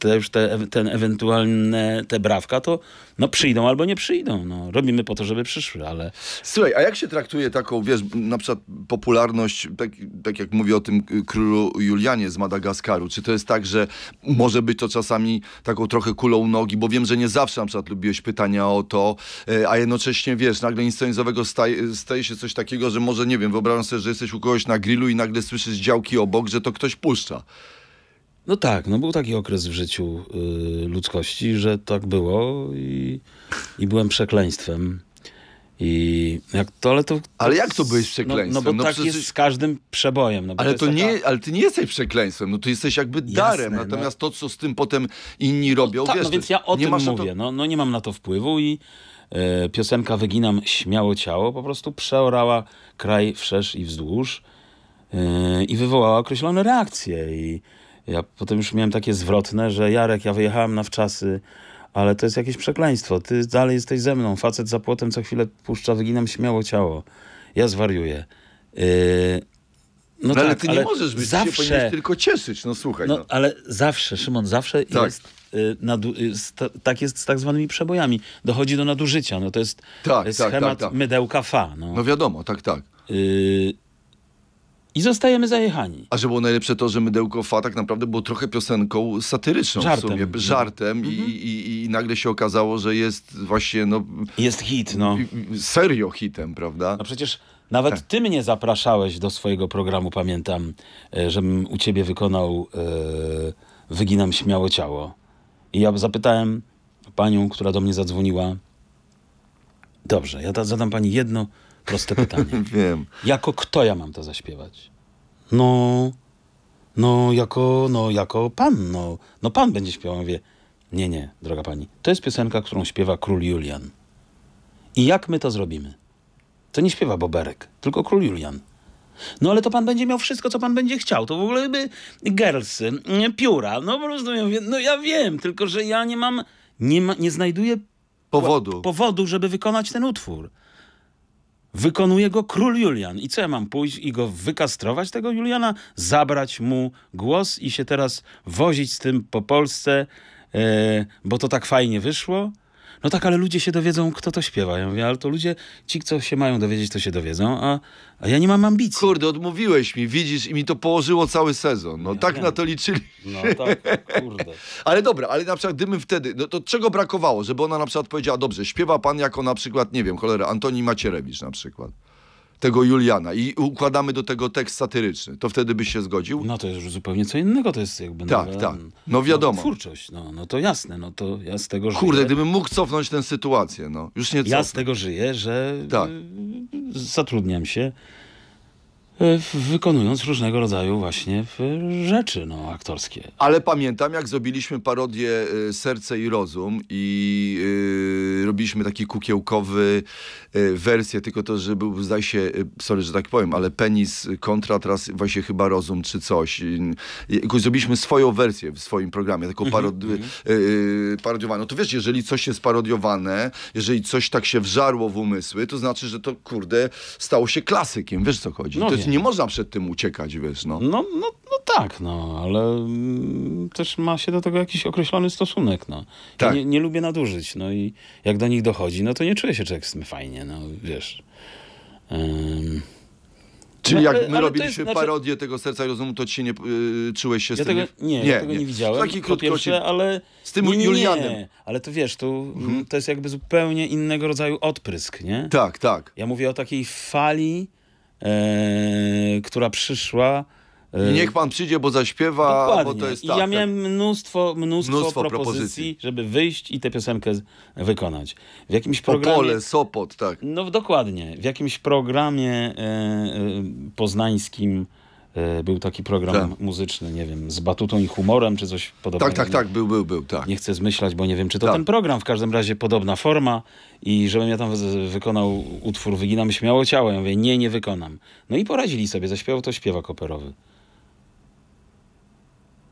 te, już te, ten ewentualne te brawka, to no przyjdą albo nie przyjdą. No, robimy po to, żeby przyszły, ale... Słuchaj, a jak się traktuje taką, wiesz, na przykład popularność, tak, tak jak mówię o tym królu Julianie z Madagaskaru, czy to jest tak, że może być to czasami taką trochę kulą nogi, bo wiem, że nie zawsze na przykład lubiłeś pytania o to, e, a jednocześnie, wiesz, nagle nic staje, staje się coś takiego, że może, nie wiem, wyobrażam sobie, że jesteś u kogoś na grillu i nagle słyszysz działki obok, że to ktoś puszcza. No tak, no był taki okres w życiu y, ludzkości, że tak było i, i byłem przekleństwem. I jak to, ale to. Ale jak to byłeś no, przekleństwem? No, no bo no tak przecież... jest z każdym przebojem. No ale, to, to nie, ale ty nie jesteś przekleństwem, no ty jesteś jakby darem. Jasne, no. natomiast no... to, co z tym potem inni no robią, tak, no, tak, wiesz, no więc ja o tym mówię. To... No, no nie mam na to wpływu i e, piosenka Wyginam śmiało ciało po prostu przeorała kraj wszerz i wzdłuż e, i wywołała określone reakcje. I, ja potem już miałem takie zwrotne, że Jarek, ja wyjechałem na wczasy, ale to jest jakieś przekleństwo. Ty dalej jesteś ze mną. Facet za płotem co chwilę puszcza, wyginam śmiało ciało. Ja zwariuję. Yy... No, no tak, ale ty ale nie możesz być, zawsze, tylko cieszyć, no słuchaj. No, no. ale zawsze, Szymon, zawsze tak. jest, y, nadu, y, tak jest z tak zwanymi przebojami. Dochodzi do nadużycia, no to jest tak, y, tak schemat tak, tak, tak. mydełka fa. No. no wiadomo, tak, tak. Y, i zostajemy zajechani. A że było najlepsze to, że Mydełko Fa tak naprawdę było trochę piosenką satyryczną żartem. w sumie, żartem mhm. i, i, i, nagle się okazało, że jest właśnie no... Jest hit, no. Serio hitem, prawda? No przecież nawet tak. ty mnie zapraszałeś do swojego programu, pamiętam, e, żebym u ciebie wykonał yy, Wyginam śmiało ciało. I ja zapytałem panią, która do mnie zadzwoniła, dobrze, ja zadam pani jedno Proste pytanie. Wiem. Jako kto ja mam to zaśpiewać? No, no jako, no jako pan, no. No pan będzie śpiewał. Mówię, nie, nie, droga pani. To jest piosenka, którą śpiewa król Julian. I jak my to zrobimy? To nie śpiewa Boberek, tylko król Julian. No ale to pan będzie miał wszystko, co pan będzie chciał. To w ogóle by girlsy, pióra. No po prostu, ja wiem, no ja wiem, tylko że ja nie mam, nie, ma, nie znajduję powodu. powodu, żeby wykonać ten utwór. Wykonuje go król Julian. I co ja mam pójść i go wykastrować, tego Juliana? Zabrać mu głos i się teraz wozić z tym po Polsce, yy, bo to tak fajnie wyszło? no tak, ale ludzie się dowiedzą, kto to śpiewa. Ja mówię, ale to ludzie, ci, co się mają dowiedzieć, to się dowiedzą, a, a ja nie mam ambicji. Kurde, odmówiłeś mi, widzisz, i mi to położyło cały sezon. No ja tak wiem. na to liczyli. No tak, kurde. ale dobra, ale na przykład gdybym wtedy, no to czego brakowało, żeby ona na przykład powiedziała, dobrze, śpiewa pan jako na przykład, nie wiem, cholera, Antoni Macierewicz na przykład tego Juliana i układamy do tego tekst satyryczny, to wtedy byś się zgodził? No to jest już zupełnie co innego, to jest jakby... Tak, nowa, tak. No wiadomo. twórczość, no, no to jasne, no to ja z tego żyję. Kurde, gdybym mógł cofnąć tę sytuację, no. Już nie cofnę. Ja z tego żyję, że tak. Y, zatrudniam się E, wykonując różnego rodzaju właśnie e, rzeczy no, aktorskie. Ale pamiętam, jak zrobiliśmy parodię e, Serce i Rozum i yy, robiliśmy taki kukiełkowy yy, wersję, tylko to, że był, zdaje się, sorry, że tak powiem, ale penis kontra teraz właśnie chyba rozum czy coś. I, i, zrobiliśmy swoją wersję w swoim programie, taką mhm, parod mm yy, parodiowaną. To wiesz, jeżeli coś jest parodiowane, jeżeli coś tak się wżarło w umysły, to znaczy, że to kurde stało się klasykiem. Wiesz co chodzi? No to jest nie można przed tym uciekać, wiesz, no. No, no, no tak, no, ale mm, też ma się do tego jakiś określony stosunek, no. Tak. Ja nie, nie lubię nadużyć, no i jak do nich dochodzi, no to nie czuję się człowiek z tym fajnie, no, wiesz. Um. Czyli no, ale, jak my robiliśmy jest, znaczy- parodię znaczy... tego serca i rozumu, to ci się nie yy, czułeś się ja z tym? Tego, nie, nie, ja tego nie, nie widziałem. Taki krótkości, ale z tym nie, Julianem. Nie, ale to wiesz, to, mhm. to jest jakby zupełnie innego rodzaju odprysk, nie? Tak, tak. Ja mówię o takiej fali E, która przyszła. I e, niech pan przyjdzie, bo zaśpiewa, Dokładnie. bo to jest tak. I ja tak, miałem tak. mnóstwo, mnóstwo, mnóstwo propozycji, propozycji, żeby wyjść i tę piosenkę wykonać. W jakimś programie... Opole, Sopot, tak. No dokładnie. W jakimś programie e, e poznańskim E, był taki program tak. muzyczny, nie wiem, z batutą i humorem, czy coś podobnego. Tak, tak, tak, był, był, był, tak. Nie chcę zmyślać, bo nie wiem, czy to tak. ten program, w każdym razie podobna forma i żebym ja tam wykonał utwór Wyginam śmiało ciało, ja mówię, nie, nie wykonam. No i poradzili sobie, zaśpiewał to śpiewak operowy.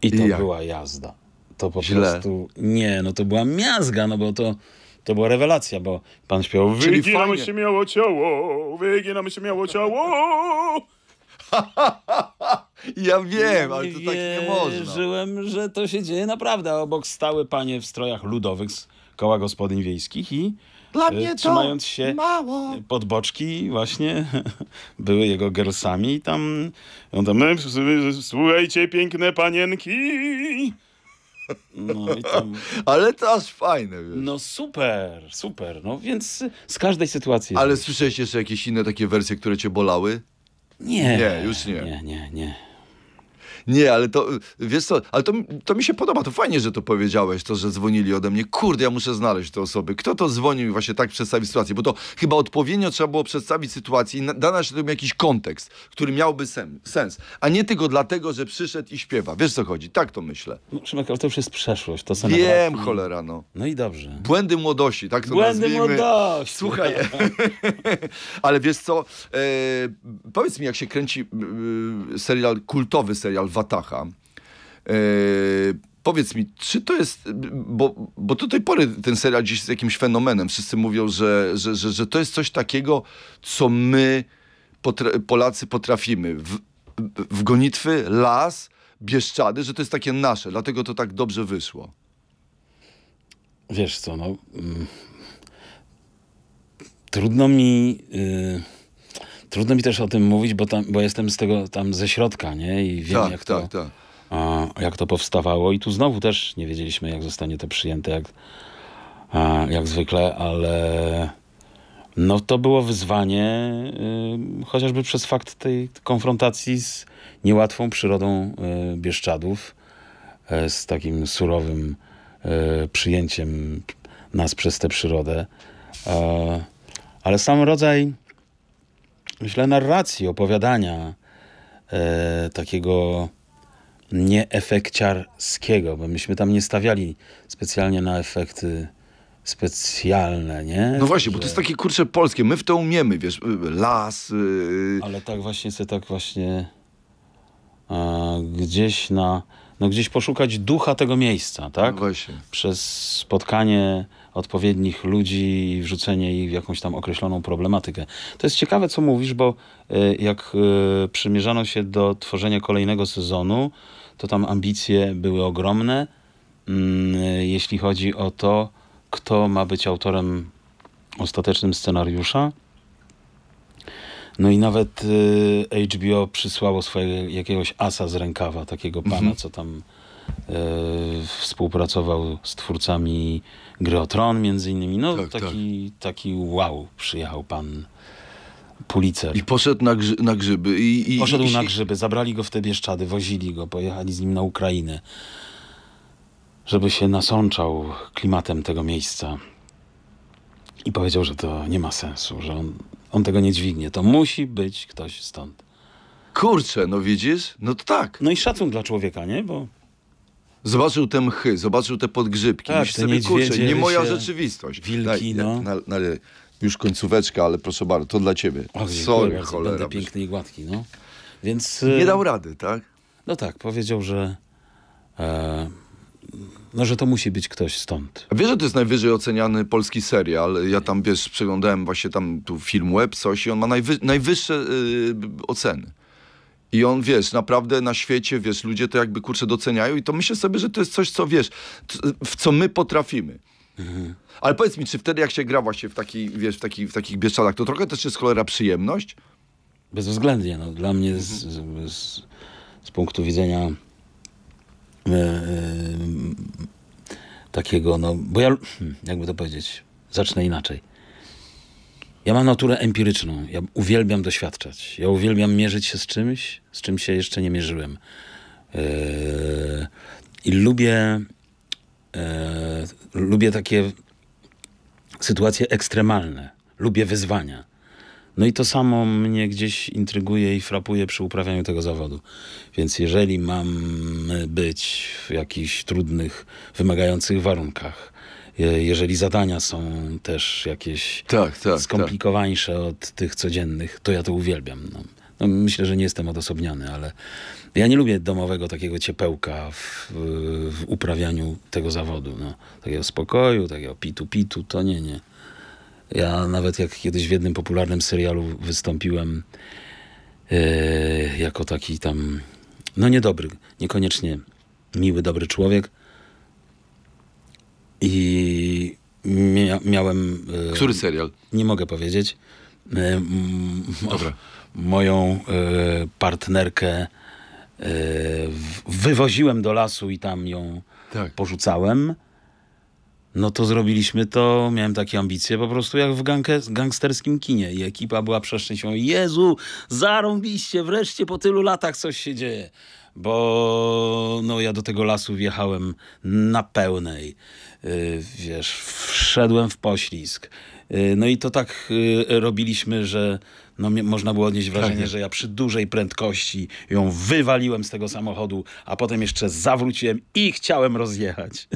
I to I była jazda. To po Źle. prostu, nie, no to była miazga, no bo to... To była rewelacja, bo pan śpiewał Wyginam Wyginamy się miało ciało, wyginamy się miało ciało ja wiem, ale to tak nie można. Wierzyłem, że to się dzieje naprawdę. Obok stały panie w strojach ludowych z koła gospodyń wiejskich i dla e, mnie trzymając się mało. pod boczki właśnie, były jego girlsami i tam, on tam, słuchajcie piękne panienki. No i tam... Ale to aż fajne. Wiesz. No super, super. No więc z każdej sytuacji. Ale słyszeliście jeszcze jakieś inne takie wersje, które cię bolały? Nie. Nie, już nie. Nie, nie, nie. Nie, ale to, wiesz co, ale to, to mi się podoba, to fajnie, że to powiedziałeś, to, że dzwonili ode mnie. Kurde, ja muszę znaleźć te osoby. Kto to dzwonił i właśnie tak przedstawi sytuację? Bo to chyba odpowiednio trzeba było przedstawić sytuację i dać się temu jakiś kontekst, który miałby sen, sens. A nie tylko dlatego, że przyszedł i śpiewa. Wiesz co chodzi? Tak to myślę. No, Szymek, ale to już jest przeszłość. To Wiem, cholera, no. No i dobrze. Błędy młodości, tak to Błędy nazwijmy. młodości. Słuchaj, ale wiesz co, e, powiedz mi, jak się kręci e, serial, kultowy serial Watacha. E, powiedz mi, czy to jest, bo, bo do tej pory ten serial dziś jest jakimś fenomenem. Wszyscy mówią, że, że, że, że to jest coś takiego, co my, potra Polacy, potrafimy. W, w gonitwy, las, Bieszczady, że to jest takie nasze, dlatego to tak dobrze wyszło. Wiesz co, no... Mm, trudno mi... Yy Trudno mi też o tym mówić, bo, tam, bo jestem z tego tam ze środka, nie? I wiem, tak, jak, tak, to, tak. A, jak to powstawało. I tu znowu też nie wiedzieliśmy, jak zostanie to przyjęte, jak, a, jak zwykle, ale no to było wyzwanie y, chociażby przez fakt tej konfrontacji z niełatwą przyrodą y, Bieszczadów, y, z takim surowym y, przyjęciem nas przez tę przyrodę. ale sam rodzaj myślę, narracji, opowiadania e, takiego nieefekciarskiego, bo myśmy tam nie stawiali specjalnie na efekty specjalne, nie? No właśnie, że... bo to jest takie kurcze polskie, my w to umiemy, wiesz, las. Yy... Ale tak właśnie, co tak właśnie a, gdzieś na no, gdzieś poszukać ducha tego miejsca, tak? No Przez spotkanie odpowiednich ludzi i wrzucenie ich w jakąś tam określoną problematykę. To jest ciekawe, co mówisz, bo e, jak e, przymierzano się do tworzenia kolejnego sezonu, to tam ambicje były ogromne, mm, e, jeśli chodzi o to, kto ma być autorem ostatecznym scenariusza. No i nawet y, HBO przysłało swojego jakiegoś asa z rękawa, takiego pana, mm -hmm. co tam y, współpracował z twórcami Gry o Tron między innymi. No tak, taki, tak. taki wow przyjechał pan Pulitzer. I poszedł na, grzy na grzyby. I, i poszedł i, na grzyby, zabrali go w te Bieszczady, wozili go, pojechali z nim na Ukrainę, żeby się nasączał klimatem tego miejsca. I powiedział, że to nie ma sensu, że on on tego nie dźwignie. To musi być ktoś stąd. Kurczę, no widzisz? No to tak. No i szacun dla człowieka, nie? Bo... Zobaczył te mchy, zobaczył te podgrzybki. Tak, Myślisz sobie, kurczę, nie moja rzeczywistość. Wilki, na, no. Na, na, już końcóweczka, ale proszę bardzo, to dla ciebie. O, Sorry, cholera. Będę piękny i gładki, no. Więc... Nie y, dał rady, tak? No tak, powiedział, że e, no, że to musi być ktoś stąd. A wiesz, że to jest najwyżej oceniany polski serial. Ja tam, wiesz, przeglądałem właśnie tam tu film web, coś i on ma najwy najwyższe yy, oceny. I on, wiesz, naprawdę na świecie, wiesz, ludzie to jakby, kurczę, doceniają i to myślę sobie, że to jest coś, co, wiesz, w co my potrafimy. Mhm. Ale powiedz mi, czy wtedy jak się gra właśnie w, taki, wiesz, w, taki, w takich bieszczadach, to trochę też jest cholera przyjemność? Bezwzględnie, no. Dla mnie z, mhm. z, z, z punktu widzenia E, e, takiego, no, bo ja, hmm, jakby to powiedzieć, zacznę inaczej. Ja mam naturę empiryczną. Ja uwielbiam doświadczać. Ja uwielbiam mierzyć się z czymś, z czym się jeszcze nie mierzyłem. E, I lubię, lubię takie sytuacje ekstremalne. Lubię wyzwania. No i to samo mnie gdzieś intryguje i frapuje przy uprawianiu tego zawodu. Więc jeżeli mam być w jakichś trudnych, wymagających warunkach, jeżeli zadania są też jakieś tak, tak, tak. skomplikowańsze tak. od tych codziennych, to ja to uwielbiam. No. No, myślę, że nie jestem odosobniony, ale ja nie lubię domowego takiego ciepełka w, w uprawianiu tego zawodu. No. Takiego spokoju, takiego pitu-pitu, to nie, nie. Ja nawet jak kiedyś w jednym popularnym serialu wystąpiłem yy, jako taki tam, no niedobry, niekoniecznie miły, dobry człowiek. I mia miałem. Yy, Który serial? Nie mogę powiedzieć. Yy, Dobra. Moją partnerkę wywoziłem do lasu i tam ją tak. porzucałem no to zrobiliśmy to, miałem takie ambicje po prostu jak w gangsterskim kinie i ekipa była przeszczęśliwa. Jezu, zarąbiście, wreszcie po tylu latach coś się dzieje. Bo no, ja do tego lasu wjechałem na pełnej, yy, wiesz, wszedłem w poślizg. Yy, no i to tak yy, robiliśmy, że no, można było odnieść wrażenie, tak. że ja przy dużej prędkości ją wywaliłem z tego samochodu, a potem jeszcze zawróciłem i chciałem rozjechać.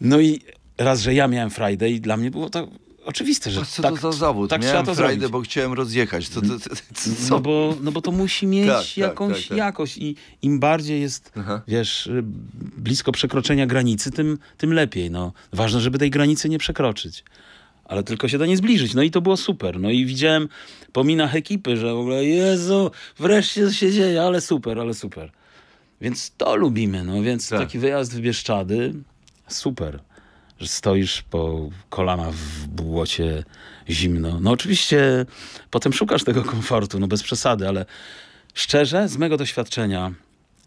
No i raz, że ja miałem Friday i dla mnie było to oczywiste, że. co tak, to za zawód? Tak Miałem trzeba to Friday, zrobić. bo chciałem rozjechać. to, co, co? No, bo, no bo to musi mieć tak, tak, jakąś tak, tak, jakość. I im bardziej jest, Aha. wiesz, blisko przekroczenia granicy, tym, tym lepiej. No. Ważne, żeby tej granicy nie przekroczyć. Ale tylko się do niej zbliżyć. No i to było super. No i widziałem po minach ekipy, że w ogóle Jezu, wreszcie się dzieje, ale super, ale super. Więc to lubimy. No więc tak. taki wyjazd w Bieszczady super, że stoisz po kolana w błocie zimno. No oczywiście potem szukasz tego komfortu, no bez przesady, ale szczerze, z mego doświadczenia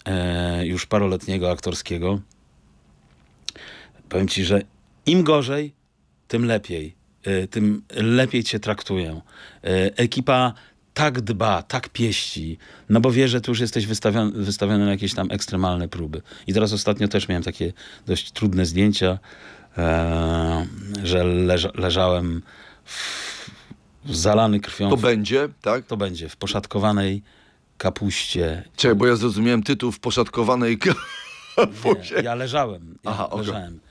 e, już paroletniego aktorskiego, powiem ci, że im gorzej, tym lepiej. E, tym lepiej cię traktują. E, ekipa tak dba, tak pieści, no bo wie, że tu już jesteś wystawiony, wystawiony na jakieś tam ekstremalne próby. I teraz ostatnio też miałem takie dość trudne zdjęcia, e, że leżałem w, zalany krwią. To w, będzie, tak? To będzie, w poszatkowanej kapuście. Czekaj, bo ja zrozumiałem tytuł w poszatkowanej kapuście. Nie, ja leżałem. Ja Aha, leżałem. Okay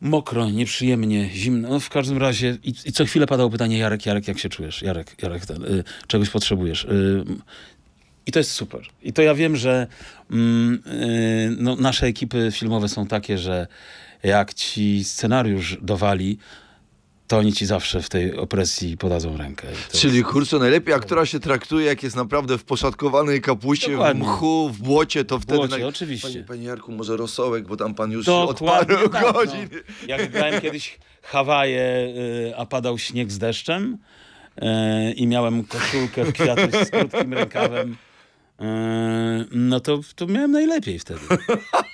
mokro, nieprzyjemnie, zimno. No, w każdym razie i, i, co chwilę padało pytanie Jarek, Jarek, jak się czujesz? Jarek, Jarek, ten, y, czegoś potrzebujesz. Y, i to jest super. I to ja wiem, że mm, y, no, nasze ekipy filmowe są takie, że jak ci scenariusz dowali, to oni ci zawsze w tej opresji podadzą rękę. Czyli jest... kurczę, najlepiej aktora się traktuje, jak jest naprawdę w poszatkowanej kapuście, Dokładnie. w mchu, w błocie, to wtedy... Błocie, na... oczywiście. Panie, panie Jarku, może rosołek, bo tam pan już Dokładnie od paru tak, no. godzin... No. Jak grałem kiedyś Hawaje, y, a padał śnieg z deszczem, y, i miałem koszulkę w kwiaty z krótkim rękawem Yy, no to, to miałem najlepiej wtedy.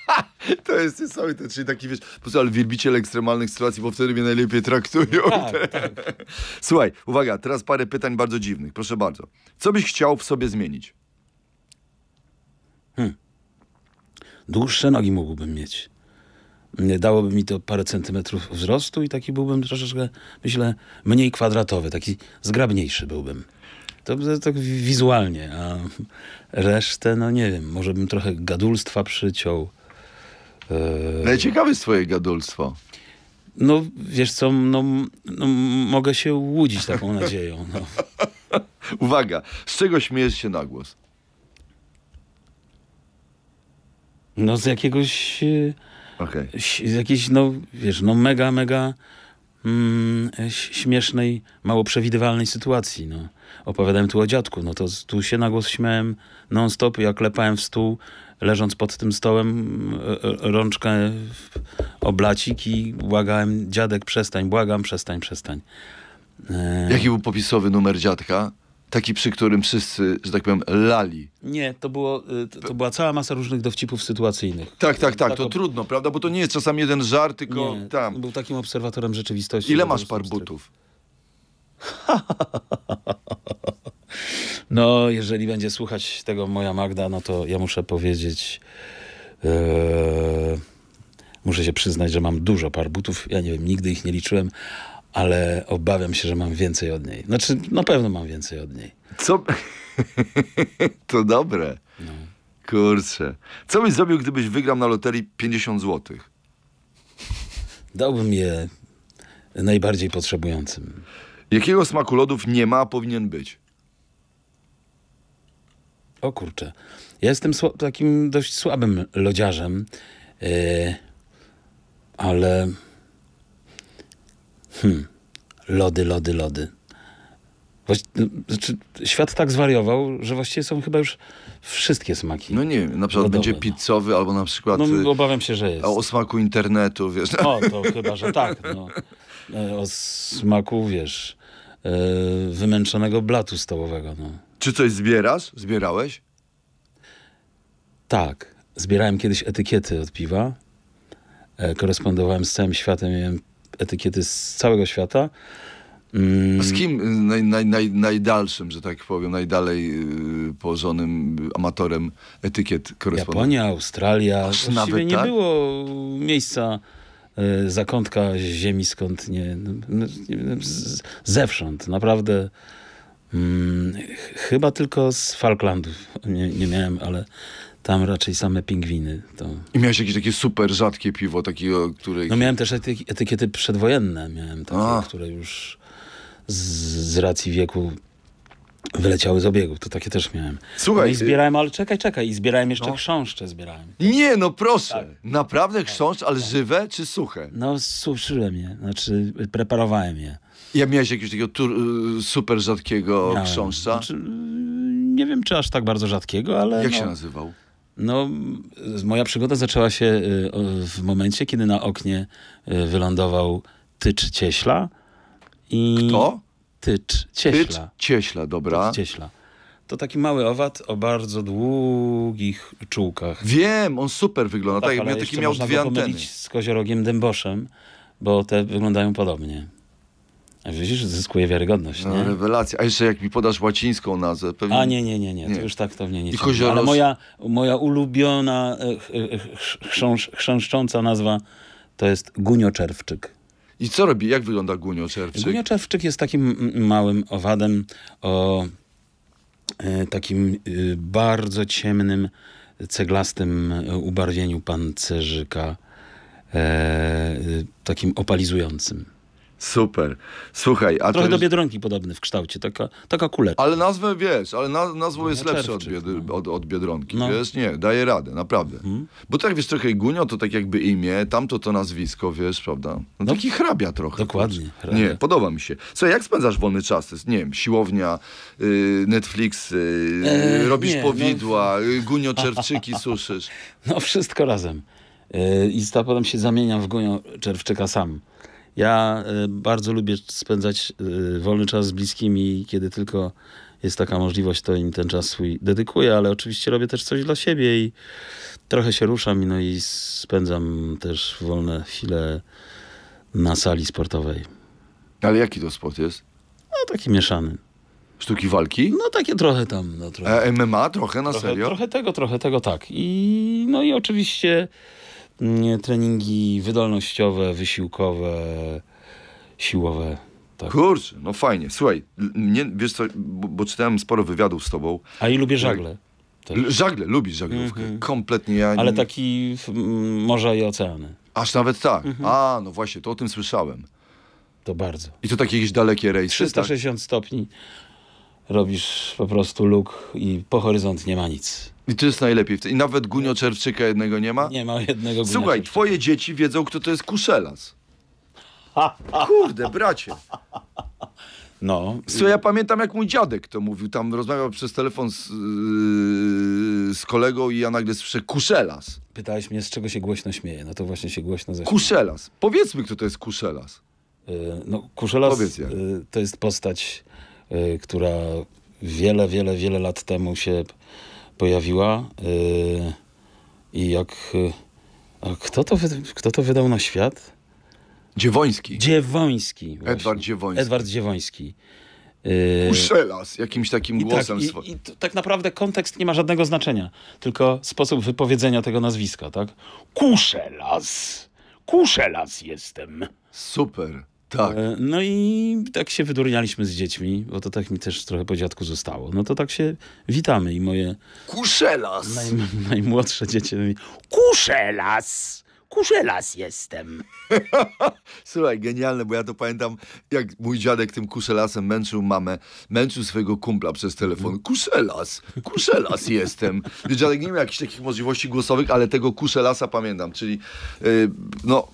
to jest niesamowite, czyli taki wiesz, po prostu, ale wielbiciel ekstremalnych sytuacji, bo wtedy mnie najlepiej traktują. Tak, tak. Słuchaj, uwaga, teraz parę pytań bardzo dziwnych, proszę bardzo. Co byś chciał w sobie zmienić? Hmm. Dłuższe nogi mógłbym mieć. Dałoby mi to parę centymetrów wzrostu i taki byłbym troszeczkę, myślę, mniej kwadratowy, taki zgrabniejszy byłbym. To tak wizualnie, a resztę, no nie wiem, może bym trochę gadulstwa przyciął. No e, i ciekawe swoje gadulstwo. No wiesz co, no, no, mogę się łudzić taką nadzieją. No. Uwaga, z czego śmiejesz się na głos? No z jakiegoś... E, okay. Z jakiejś, no wiesz, no mega, mega mm, e, śmiesznej, mało przewidywalnej sytuacji. No. Opowiadałem tu o dziadku, no to tu się na głos śmiałem non-stop, jak lepałem w stół, leżąc pod tym stołem, e, e, rączkę o blacik i błagałem, dziadek przestań, błagam, przestań, przestań. Jaki był popisowy numer dziadka? taki, przy którym wszyscy, że tak powiem, lali. Nie, to, było, y, to była cała masa różnych dowcipów sytuacyjnych. Tak, tak, tak, to trudno, prawda? Bo to nie jest czasami jeden żart, tylko nie, tam. Był takim obserwatorem rzeczywistości. Ile masz par butów? No, jeżeli będzie słuchać tego moja Magda, no to ja muszę powiedzieć. Yy, muszę się przyznać, że mam dużo par butów. Ja nie wiem, nigdy ich nie liczyłem, ale obawiam się, że mam więcej od niej. Znaczy, na pewno mam więcej od niej. Co? to dobre. No. Kurczę. Co byś zrobił, gdybyś wygrał na loterii 50 zł? Dałbym je najbardziej potrzebującym. Jakiego smaku lodów nie ma, a powinien być? O kurczę. Ja jestem takim dość słabym lodziarzem, yy, ale Hmm. Lody, lody, lody. No, znaczy, świat tak zwariował, że właściwie są chyba już wszystkie smaki. No nie wiem, na przykład lodowe, będzie no. pizzowy no. albo na przykład... No y, obawiam się, że jest. O smaku internetu, wiesz. No to chyba, że tak. No. E, o smaku, wiesz, e, wymęczonego blatu stołowego. No. Czy coś zbierasz? Zbierałeś? Tak. Zbierałem kiedyś etykiety od piwa. E, korespondowałem z całym światem, miałem etykiety z całego świata. Mm. Z kim naj, naj, naj, najdalszym, że tak powiem, najdalej y, położonym amatorem etykiet korespondentów? Japonia, Australia. Aż nawet, nie tak? było miejsca y, zakątka ziemi, skąd nie, no, no, z, zewsząd, naprawdę. Mm, chyba tylko z Falklandów nie, nie miałem, ale tam raczej same pingwiny. To... I miałeś jakieś takie super rzadkie piwo, takie które... No miałem też etykiety przedwojenne, miałem takie, A. które już z, z racji wieku wyleciały z obiegu. To takie też miałem. Słuchaj. No I y- zbierałem, ale czekaj, czekaj. I zbierałem jeszcze no. chrząszcze zbierałem. Nie, no proszę. Tak. Naprawdę tak. chrząszcz, ale tak. żywe czy suche? No suszyłem je, znaczy preparowałem je. Ja miałeś jakiegoś takiego tur, y, super rzadkiego miałem. chrząszcza? Znaczy, y, nie wiem, czy aż tak bardzo rzadkiego, ale... Jak no... się nazywał? No, moja przygoda zaczęła się y, w momencie, kiedy na oknie y, wylądował tycz cieśla. I Kto? Tycz cieśla. Tycz cieśla, dobra. Tycz cieśla. To taki mały owad o bardzo długich czułkach. Wiem, on super wygląda. No tak, tak, ale taki miał dwie anteny. z koziorogiem dęboszem, bo te wyglądają podobnie. Widzisz, zyskuje wiarygodność, no, nie? Rewelacja. A jeszcze jak mi podasz łacińską nazwę, pewnie... A nie, nie, nie, nie. nie. to już tak to mnie nie kozioros... Ale moja, moja ulubiona, e, e, chrząsz, chrząszcząca nazwa to jest gunioczerwczyk. I co robi? Jak wygląda gunioczerwczyk? Gunioczerwczyk jest takim małym owadem o e, takim bardzo ciemnym, ceglastym ubarwieniu pancerzyka, takim opalizującym. Super. Słuchaj, a Trochę do Biedronki podobny w kształcie, taka, taka kuleczka. Ale nazwę wiesz, ale na, nazwą no, jest no, lepsze od, no. od, od, Biedronki, no. wiesz? Nie, daje radę, naprawdę. Mhm. Bo tak wiesz, trochę Gunio to tak jakby imię, tamto to nazwisko, wiesz, prawda? No, no. taki hrabia trochę. Dokładnie. Hrabia. Nie, podoba mi się. Co, jak spędzasz wolny czas? To jest, nie wiem, siłownia, yy, Netflix, y, e, robisz nie, no. powidła, no... Y, Gunio czerwczyki suszysz. No wszystko razem. Yy, I potem się zamieniam w Gunio czerwczyka sam. Ja y, bardzo lubię spędzać y, wolny czas z bliskimi, kiedy tylko jest taka możliwość, to im ten czas swój dedykuję, ale oczywiście robię też coś dla siebie i trochę się ruszam no i spędzam też wolne chwile na sali sportowej. Ale jaki to sport jest? No taki mieszany. Sztuki walki? No takie trochę tam. No, trochę. E MMA trochę na trochę, serio? Trochę tego, trochę tego, tak. I no i oczywiście Mm, treningi wydolnościowe, wysiłkowe, siłowe. Tak. Kurczę, no fajnie. Słuchaj, nie, wiesz co, bo, bo czytałem sporo wywiadów z tobą. A i lubię żagle. Też. Tak. Żagle, lubisz żaglówkę. Mm -hmm. Kompletnie ja nie... Ale taki morza i oceany. Aż nawet tak. Mm -hmm. A, no właśnie, to o tym słyszałem. To bardzo. I to takie jakieś dalekie rejsy, 360 tak? stopni robisz po prostu luk i po horyzont nie ma nic. I to jest najlepiej. I nawet Gunio Czerwczyka jednego nie ma? Nie ma jednego Gunia Słuchaj, twoje dzieci wiedzą, kto to jest Kuszelas. Kurde, bracie. No. Słuchaj, ja pamiętam, jak mój dziadek to mówił. Tam rozmawiał przez telefon z, yy, z kolegą i ja nagle słyszę Kuszelas. Pytałeś mnie, z czego się głośno śmieje. No to właśnie się głośno zaśmieje. Kuszelas. Powiedzmy, kto to jest Kuszelas. Yy, no, Kuszelas yy, to jest postać, yy, która wiele, wiele, wiele lat temu się pojawiła y, i jak... Y, kto to, kto to wydał na świat? Dziewoński. Dziewoński. Właśnie. Edward Dziewoński. Edward Dziewoński. Y, Uszela z jakimś takim I tak, głosem tak, swoim. I, i to, tak naprawdę kontekst nie ma żadnego znaczenia, tylko sposób wypowiedzenia tego nazwiska, tak? Kuszelas. Kuszelas jestem. Super. Tak. E, no i tak się wydurnialiśmy z dziećmi, bo to tak mi też trochę po dziadku zostało. No to tak się witamy i moje... Kuszelas! Naj, najmłodsze dzieci mówi, Kuszelas! Kuszelas jestem. Słuchaj, genialne, bo ja to pamiętam, jak mój dziadek tym kuszelasem męczył mamę, męczył swojego kumpla przez telefon. No. Kuszelas, kuszelas jestem. Dziadek nie miał jakichś takich możliwości głosowych, ale tego kuszelasa pamiętam, czyli yy, no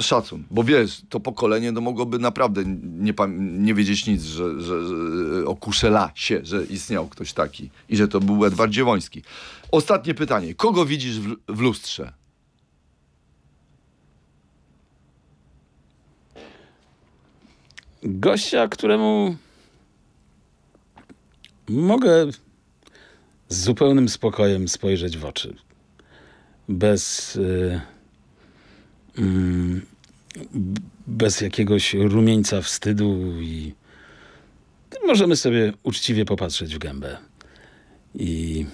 szacun, bo wiesz, to pokolenie to no, mogłoby naprawdę nie, nie wiedzieć nic że, że, że, e, o się, że istniał ktoś taki i że to był Edward Dziewoński. Ostatnie pytanie. Kogo widzisz w, w lustrze? Gościa, któremu mogę z zupełnym spokojem spojrzeć w oczy. Bez... Yy Y, bez jakiegoś rumieńca wstydu i możemy sobie uczciwie popatrzeć w gębę. I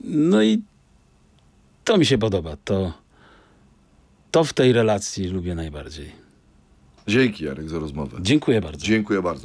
no i to mi się podoba. To, to w tej relacji lubię najbardziej. Dzięki Jarek za rozmowę. Dziękuję bardzo. Dziękuję bardzo.